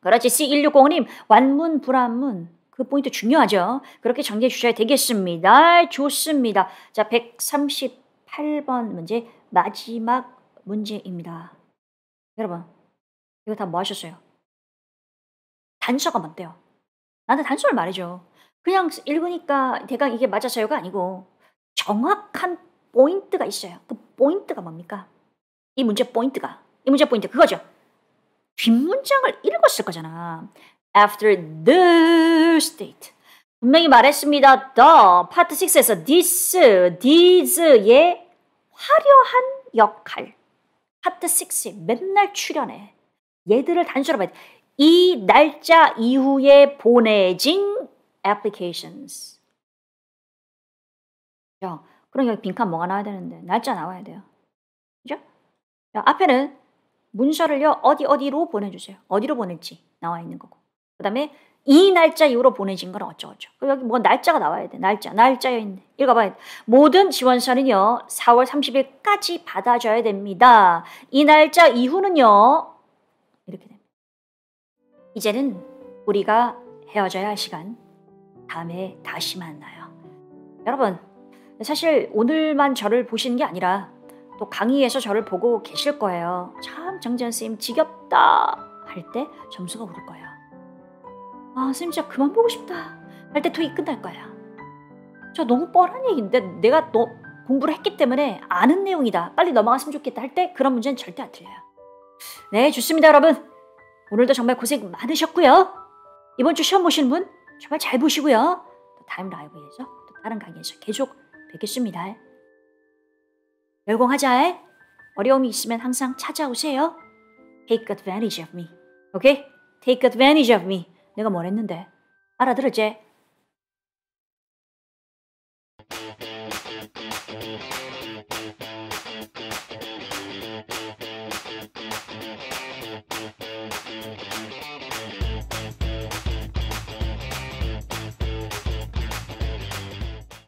그렇지. C1605님, 완문, 불안문. 그 포인트 중요하죠. 그렇게 정리해 주셔야 되겠습니다. 좋습니다. 자, 138번 문제, 마지막 문제입니다. 여러분, 이거 다 뭐 하셨어요? 단서가 뭔데요? 나한테 단순을 말해줘. 그냥 읽으니까 대강 이게 맞아서요가 아니고 정확한 포인트가 있어요. 그 포인트가 뭡니까? 이 문제 포인트가. 이 문제 포인트 그거죠. 뒷문장을 읽었을 거잖아. After the state. 분명히 말했습니다. The 파트 6에서 this, these의 화려한 역할. 파트 6 맨날 출연해. 얘들을 단순으로 봐야 돼. 이 날짜 이후에 보내진 applications. 그죠? 그럼 여기 빈칸 뭐가 나와야 되는데 날짜 나와야 돼요. 그죠? 앞에는 문서를요 어디 어디로 보내주세요. 어디로 보낼지 나와 있는 거고. 그 다음에 이 날짜 이후로 보내진 건 어쩌고저쩌고. 여기 뭐 날짜가 나와야 돼. 날짜. 날짜여있네. 읽어봐야 돼. 모든 지원서는요, 4월 30일까지 받아줘야 됩니다. 이 날짜 이후는요, 이제는 우리가 헤어져야 할 시간 다음에 다시 만나요. 여러분 사실 오늘만 저를 보시는 게 아니라 또 강의에서 저를 보고 계실 거예요. 참 정지현 쌤 지겹다 할 때 점수가 오를 거예요. 아 선생님 진짜 그만 보고 싶다 할 때 토익 끝날 거야. 저 너무 뻔한 얘기인데 내가 너 공부를 했기 때문에 아는 내용이다 빨리 넘어갔으면 좋겠다 할 때 그런 문제는 절대 안 틀려요. 네 좋습니다 여러분. 오늘도 정말 고생 많으셨고요. 이번 주 시험 보신 분 정말 잘 보시고요. 다음 라이브에서 또 다른 강의에서 계속 뵙겠습니다. 열공하자. 어려움이 있으면 항상 찾아오세요. Take advantage of me. Okay? Take advantage of me. 내가 뭘 했는데. 알아들었지?